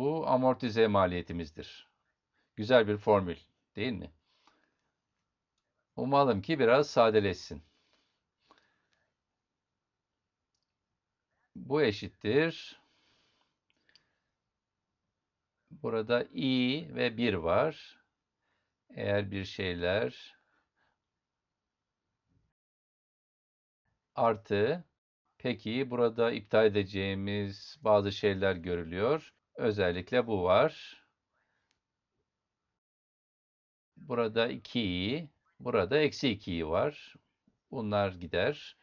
Bu amortize maliyetimizdir. Güzel bir formül değil mi? Umalım ki biraz sadeleşsin. Bu eşittir. Burada i ve 1 var. Eğer bir şeyler artı peki burada iptal edeceğimiz bazı şeyler görülüyor. Özellikle bu var. Burada 2'yi, burada eksi 2'yi var. Bunlar gider.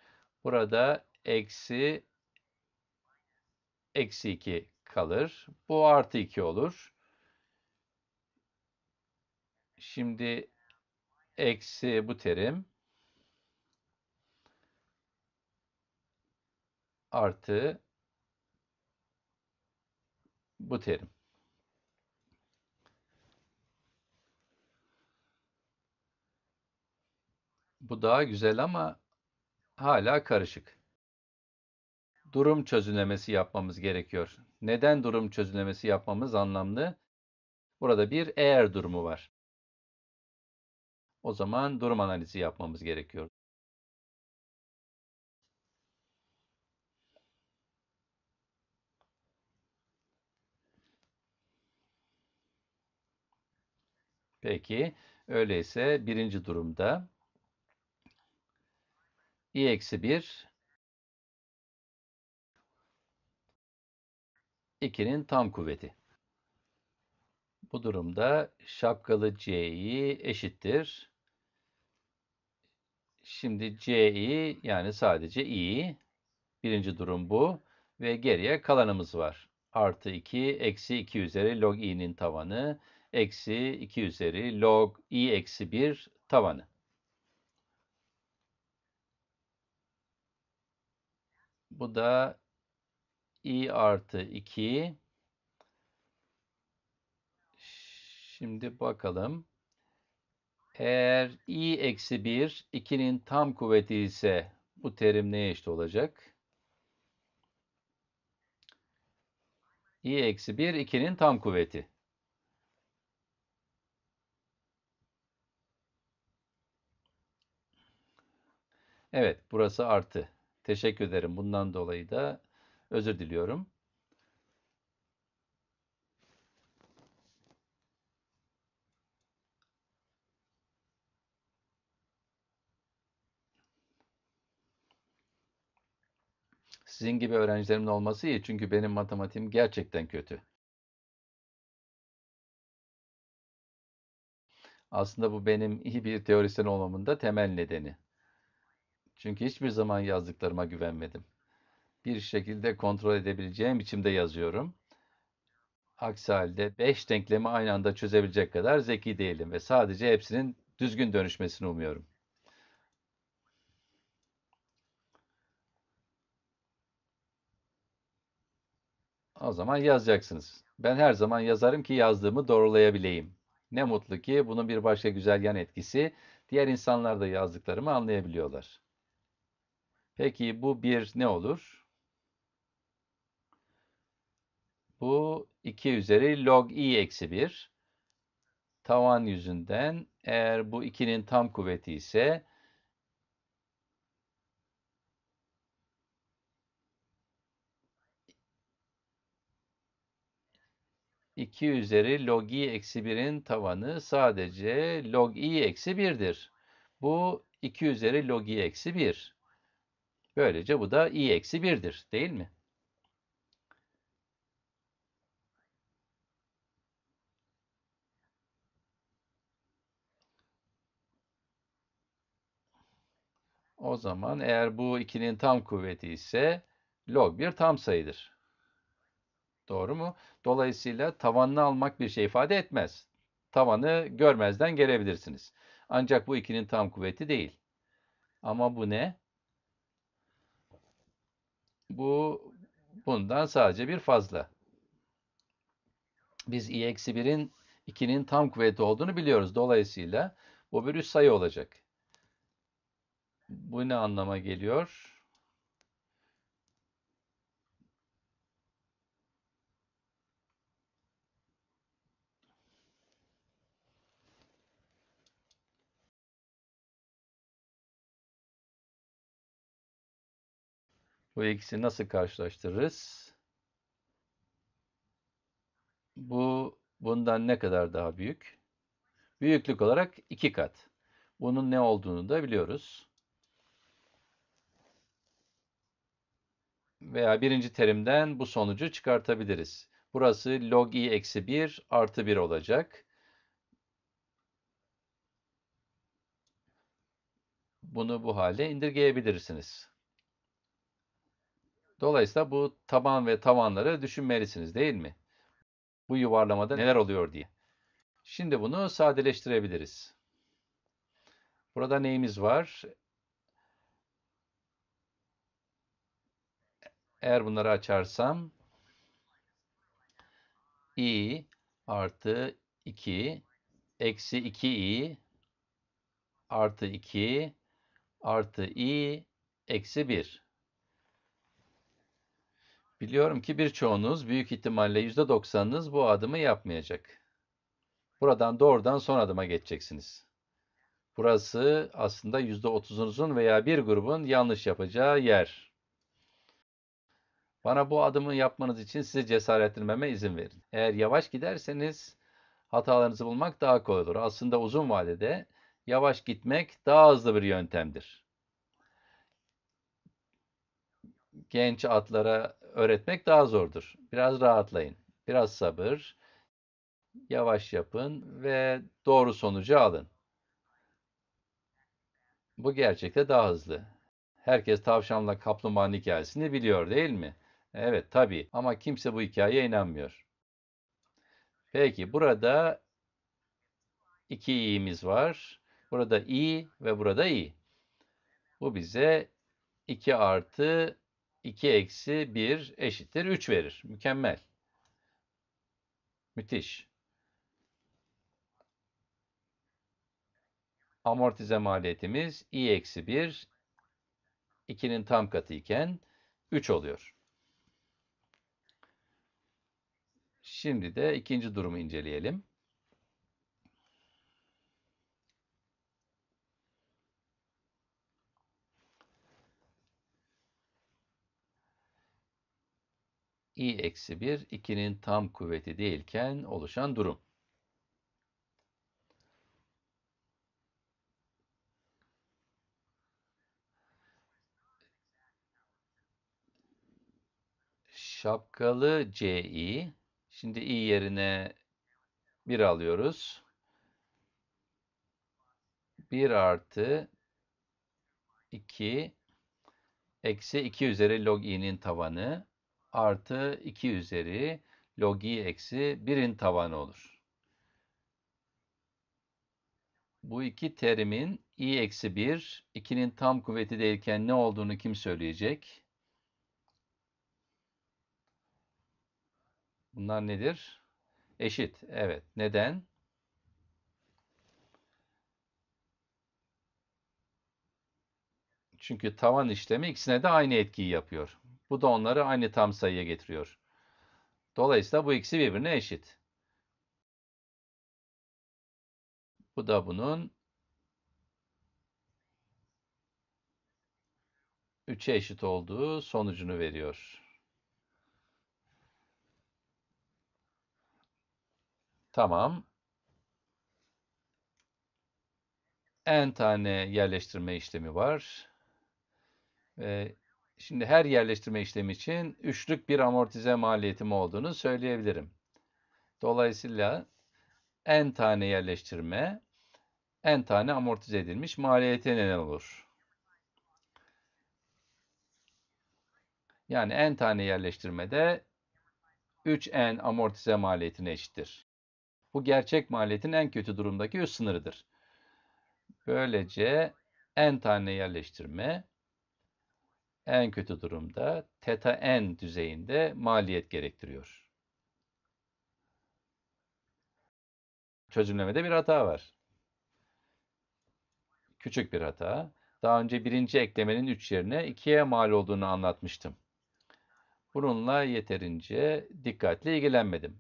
Burada eksi eksi 2 kalır. Bu artı 2 olur. Şimdi eksi bu terim artı bu terim. Bu daha güzel ama hala karışık. Durum çözülemesi yapmamız gerekiyor. Neden durum çözülemesi yapmamız anlamlı? Burada bir eğer durumu var. O zaman durum analizi yapmamız gerekiyor. Peki öyleyse birinci durumda i eksi 1 2'nin tam kuvveti. Bu durumda şapkalı c'yi eşittir. Şimdi c'yi yani sadece i'yi birinci durum bu ve geriye kalanımız var. Artı 2 eksi 2 üzeri log i'nin tavanı eksi 2 üzeri log i eksi 1 tavanı. Bu da i artı 2. Şimdi bakalım. Eğer i eksi 1 2'nin tam kuvveti ise bu terim neye eşit olacak? i eksi 1 2'nin tam kuvveti. Evet, burası artı. Teşekkür ederim. Bundan dolayı da özür diliyorum. Sizin gibi öğrencilerimin olması iyi çünkü benim matematiğim gerçekten kötü. Aslında bu benim iyi bir teorisyen olmamın da temel nedeni. Çünkü hiçbir zaman yazdıklarıma güvenmedim. Bir şekilde kontrol edebileceğim biçimde yazıyorum. Aksi halde 5 denklemi aynı anda çözebilecek kadar zeki değilim ve sadece hepsinin düzgün dönüşmesini umuyorum. O zaman yazacaksınız. Ben her zaman yazarım ki yazdığımı doğrulayabileyim. Ne mutlu ki bunun bir başka güzel yan etkisi diğer insanlar da yazdıklarımı anlayabiliyorlar. Peki bu 1 ne olur? Bu 2 üzeri log i eksi 1. Tavan yüzünden eğer bu 2'nin tam kuvveti ise iki üzeri log i eksi 1'in tavanı sadece log i eksi 1'dir. Bu 2 üzeri log i eksi 1. Böylece bu da i eksi 1'dir değil mi? O zaman eğer bu 2'nin tam kuvveti ise log 1 tam sayıdır. Doğru mu? Dolayısıyla tavanını almak bir şey ifade etmez. Tavanı görmezden gelebilirsiniz. Ancak bu 2'nin tam kuvveti değil. Ama bu ne? Bu bundan sadece bir fazla. Biz i eksi 1'in 2'nin tam kuvveti olduğunu biliyoruz. Dolayısıyla bu bir üst sayı olacak. Bu ne anlama geliyor? Bu ikisi nasıl karşılaştırırız? Bu bundan ne kadar daha büyük? Büyüklük olarak iki kat. Bunun ne olduğunu da biliyoruz. Veya birinci terimden bu sonucu çıkartabiliriz. Burası log i eksi 1 artı 1 olacak. Bunu bu hale indirgeyebilirsiniz. Dolayısıyla bu taban ve tavanları düşünmelisiniz değil mi? Bu yuvarlamada neler oluyor diye. Şimdi bunu sadeleştirebiliriz. Burada neyimiz var? Eğer bunları açarsam i artı 2 eksi 2i artı 2 artı i eksi 1. Biliyorum ki birçoğunuz büyük ihtimalle %90'ınız bu adımı yapmayacak. Buradan doğrudan son adıma geçeceksiniz. Burası aslında %30'unuzun veya bir grubun yanlış yapacağı yer. Bana bu adımı yapmanız için sizi cesaretlenmeme izin verin. Eğer yavaş giderseniz hatalarınızı bulmak daha kolay olur. Aslında uzun vadede yavaş gitmek daha hızlı bir yöntemdir. Genç atlara öğretmek daha zordur. Biraz rahatlayın. Biraz sabır. Yavaş yapın ve doğru sonucu alın. Bu gerçekte daha hızlı. Herkes tavşanla kaplumbağanın hikayesini biliyor değil mi? Evet tabii ama kimse bu hikayeye inanmıyor. Peki burada iki i'miz var. Burada i ve burada i. Bu bize 2 artı 2 eksi 1 eşittir 3 verir. Mükemmel. Müthiş. Amortize maliyetimiz i eksi 1, 2'nin tam katı iken 3 oluyor. Şimdi de ikinci durumu inceleyelim. i eksi 1 2'nin tam kuvveti değilken oluşan durum. Şapkalı CI. Şimdi i yerine 1 alıyoruz. 1 artı 2 eksi 2 üzeri log i'nin tavanı artı 2 üzeri log i eksi 1'in tabanı olur. Bu iki terimin i eksi 1, 2'nin tam kuvveti değilken ne olduğunu kim söyleyecek? Bunlar nedir? Eşit. Evet. Neden? Çünkü tavan işlemi ikisine de aynı etkiyi yapıyor. Bu da onları aynı tam sayıya getiriyor. Dolayısıyla bu ikisi birbirine eşit. Bu da bunun 3'e eşit olduğu sonucunu veriyor. Tamam. n tane yerleştirme işlemi var. Ve şimdi her yerleştirme işlemi için üçlük bir amortize maliyetim olduğunu söyleyebilirim. Dolayısıyla en tane yerleştirme en tane amortize edilmiş maliyete neden olur. Yani en tane yerleştirmede 3n amortize maliyetine eşittir. Bu gerçek maliyetin en kötü durumdaki üst sınırıdır. Böylece en tane yerleştirme en kötü durumda teta n düzeyinde maliyet gerektiriyor. Çözümlemede bir hata var. Küçük bir hata. Daha önce birinci eklemenin 3 yerine 2'ye mal olduğunu anlatmıştım. Bununla yeterince dikkatli ilgilenmedim.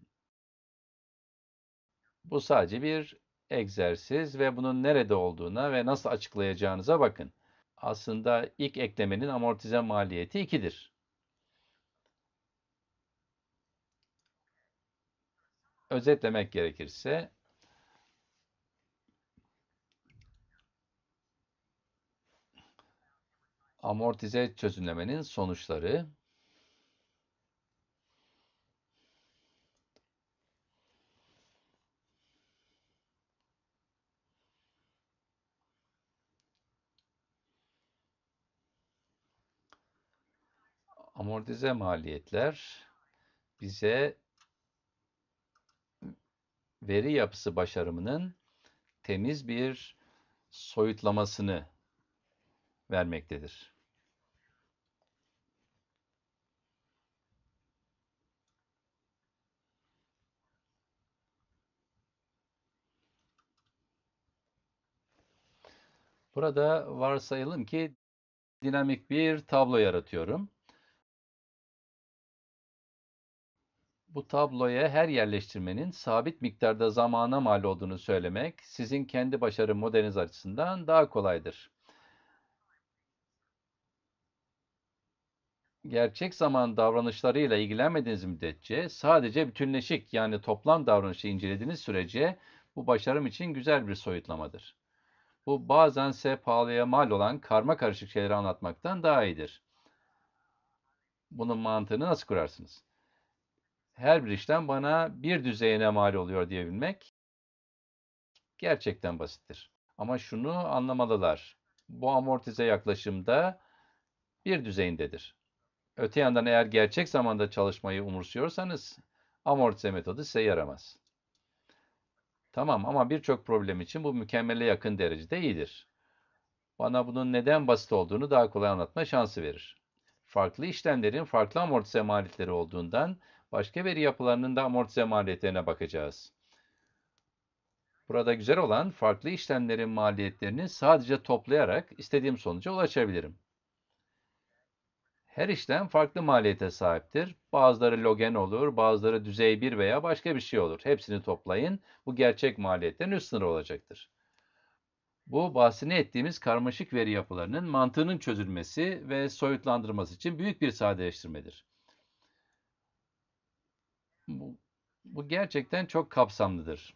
Bu sadece bir egzersiz ve bunun nerede olduğuna ve nasıl açıklayacağınıza bakın aslında ilk eklemenin amortize maliyeti 2'dir. Özetlemek gerekirse amortize çözümlemenin sonuçları amortize maliyetler bize veri yapısı başarımının temiz bir soyutlamasını vermektedir. Burada varsayalım ki dinamik bir tablo yaratıyorum. bu tabloya her yerleştirmenin sabit miktarda zamana mal olduğunu söylemek sizin kendi başarı modeliniz açısından daha kolaydır. Gerçek zaman davranışlarıyla ilgilenmediğiniz müddetçe sadece bütünleşik yani toplam davranışı incelediğiniz sürece bu başarım için güzel bir soyutlamadır. Bu bazense pahalıya mal olan karma karışık şeyleri anlatmaktan daha iyidir. Bunun mantığını nasıl kurarsınız? her bir işlem bana bir düzeyine mal oluyor diyebilmek gerçekten basittir. Ama şunu anlamalılar. Bu amortize yaklaşımda bir düzeyindedir. Öte yandan eğer gerçek zamanda çalışmayı umursuyorsanız amortize metodu size yaramaz. Tamam ama birçok problem için bu mükemmele yakın derecede iyidir. Bana bunun neden basit olduğunu daha kolay anlatma şansı verir. Farklı işlemlerin farklı amortize maliyetleri olduğundan başka veri yapılarının da amortize maliyetlerine bakacağız. Burada güzel olan farklı işlemlerin maliyetlerini sadece toplayarak istediğim sonuca ulaşabilirim. Her işlem farklı maliyete sahiptir. Bazıları logen olur, bazıları düzey 1 veya başka bir şey olur. Hepsini toplayın. Bu gerçek maliyetlerin üst sınırı olacaktır. Bu bahsini ettiğimiz karmaşık veri yapılarının mantığının çözülmesi ve soyutlandırması için büyük bir sadeleştirmedir. Bu, bu gerçekten çok kapsamlıdır.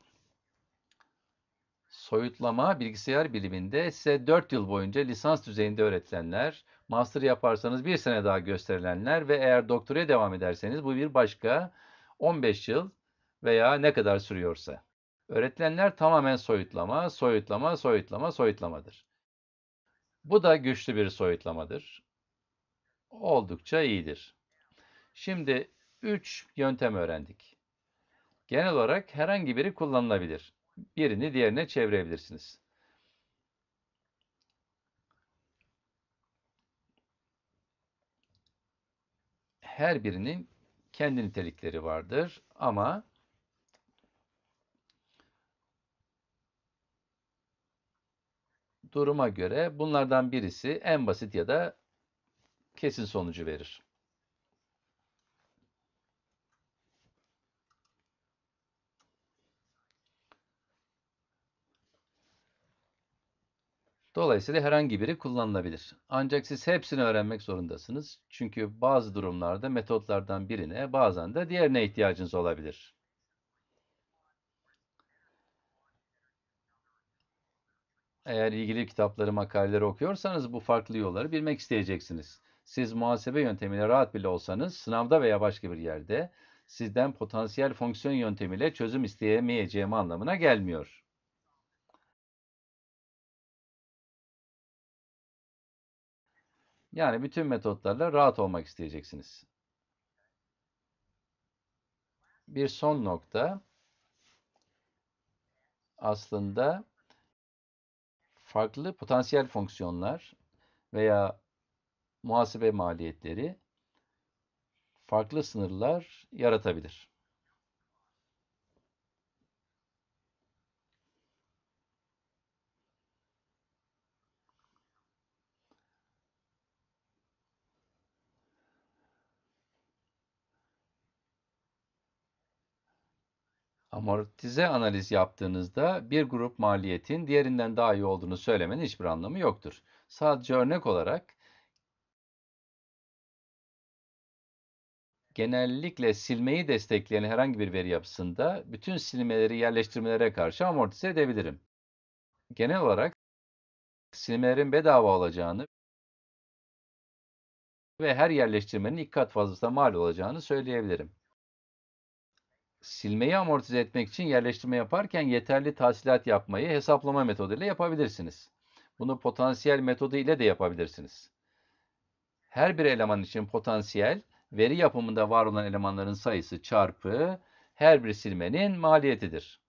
Soyutlama bilgisayar biliminde size 4 yıl boyunca lisans düzeyinde öğretilenler, master yaparsanız bir sene daha gösterilenler ve eğer doktoraya devam ederseniz bu bir başka 15 yıl veya ne kadar sürüyorsa. Öğretilenler tamamen soyutlama, soyutlama, soyutlama, soyutlamadır. Bu da güçlü bir soyutlamadır. Oldukça iyidir. Şimdi 3 yöntem öğrendik. Genel olarak herhangi biri kullanılabilir. Birini diğerine çevirebilirsiniz. Her birinin kendi nitelikleri vardır ama duruma göre bunlardan birisi en basit ya da kesin sonucu verir. Dolayısıyla herhangi biri kullanılabilir. Ancak siz hepsini öğrenmek zorundasınız. Çünkü bazı durumlarda metotlardan birine bazen de diğerine ihtiyacınız olabilir. Eğer ilgili kitapları, makaleleri okuyorsanız bu farklı yolları bilmek isteyeceksiniz. Siz muhasebe yöntemiyle rahat bile olsanız sınavda veya başka bir yerde sizden potansiyel fonksiyon yöntemiyle çözüm isteyemeyeceğim anlamına gelmiyor. Yani bütün metotlarla rahat olmak isteyeceksiniz. Bir son nokta aslında farklı potansiyel fonksiyonlar veya muhasebe maliyetleri farklı sınırlar yaratabilir. amortize analiz yaptığınızda bir grup maliyetin diğerinden daha iyi olduğunu söylemenin hiçbir anlamı yoktur. Sadece örnek olarak genellikle silmeyi destekleyen herhangi bir veri yapısında bütün silmeleri yerleştirmelere karşı amortize edebilirim. Genel olarak silmelerin bedava olacağını ve her yerleştirmenin iki kat fazlasına mal olacağını söyleyebilirim silmeyi amortize etmek için yerleştirme yaparken yeterli tahsilat yapmayı hesaplama metoduyla yapabilirsiniz. Bunu potansiyel metodu ile de yapabilirsiniz. Her bir eleman için potansiyel veri yapımında var olan elemanların sayısı çarpı her bir silmenin maliyetidir.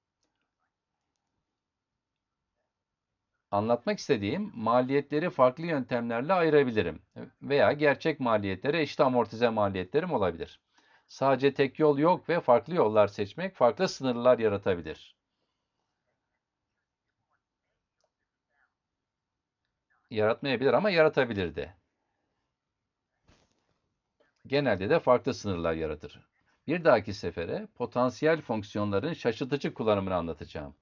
Anlatmak istediğim maliyetleri farklı yöntemlerle ayırabilirim veya gerçek maliyetlere eşit amortize maliyetlerim olabilir. Sadece tek yol yok ve farklı yollar seçmek farklı sınırlar yaratabilir. Yaratmayabilir ama yaratabilir de. Genelde de farklı sınırlar yaratır. Bir dahaki sefere potansiyel fonksiyonların şaşırtıcı kullanımını anlatacağım.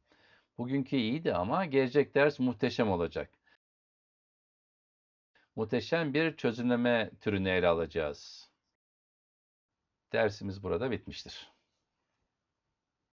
Bugünkü iyiydi ama gelecek ders muhteşem olacak. Muhteşem bir çözümleme türünü ele alacağız. Dersimiz burada bitmiştir.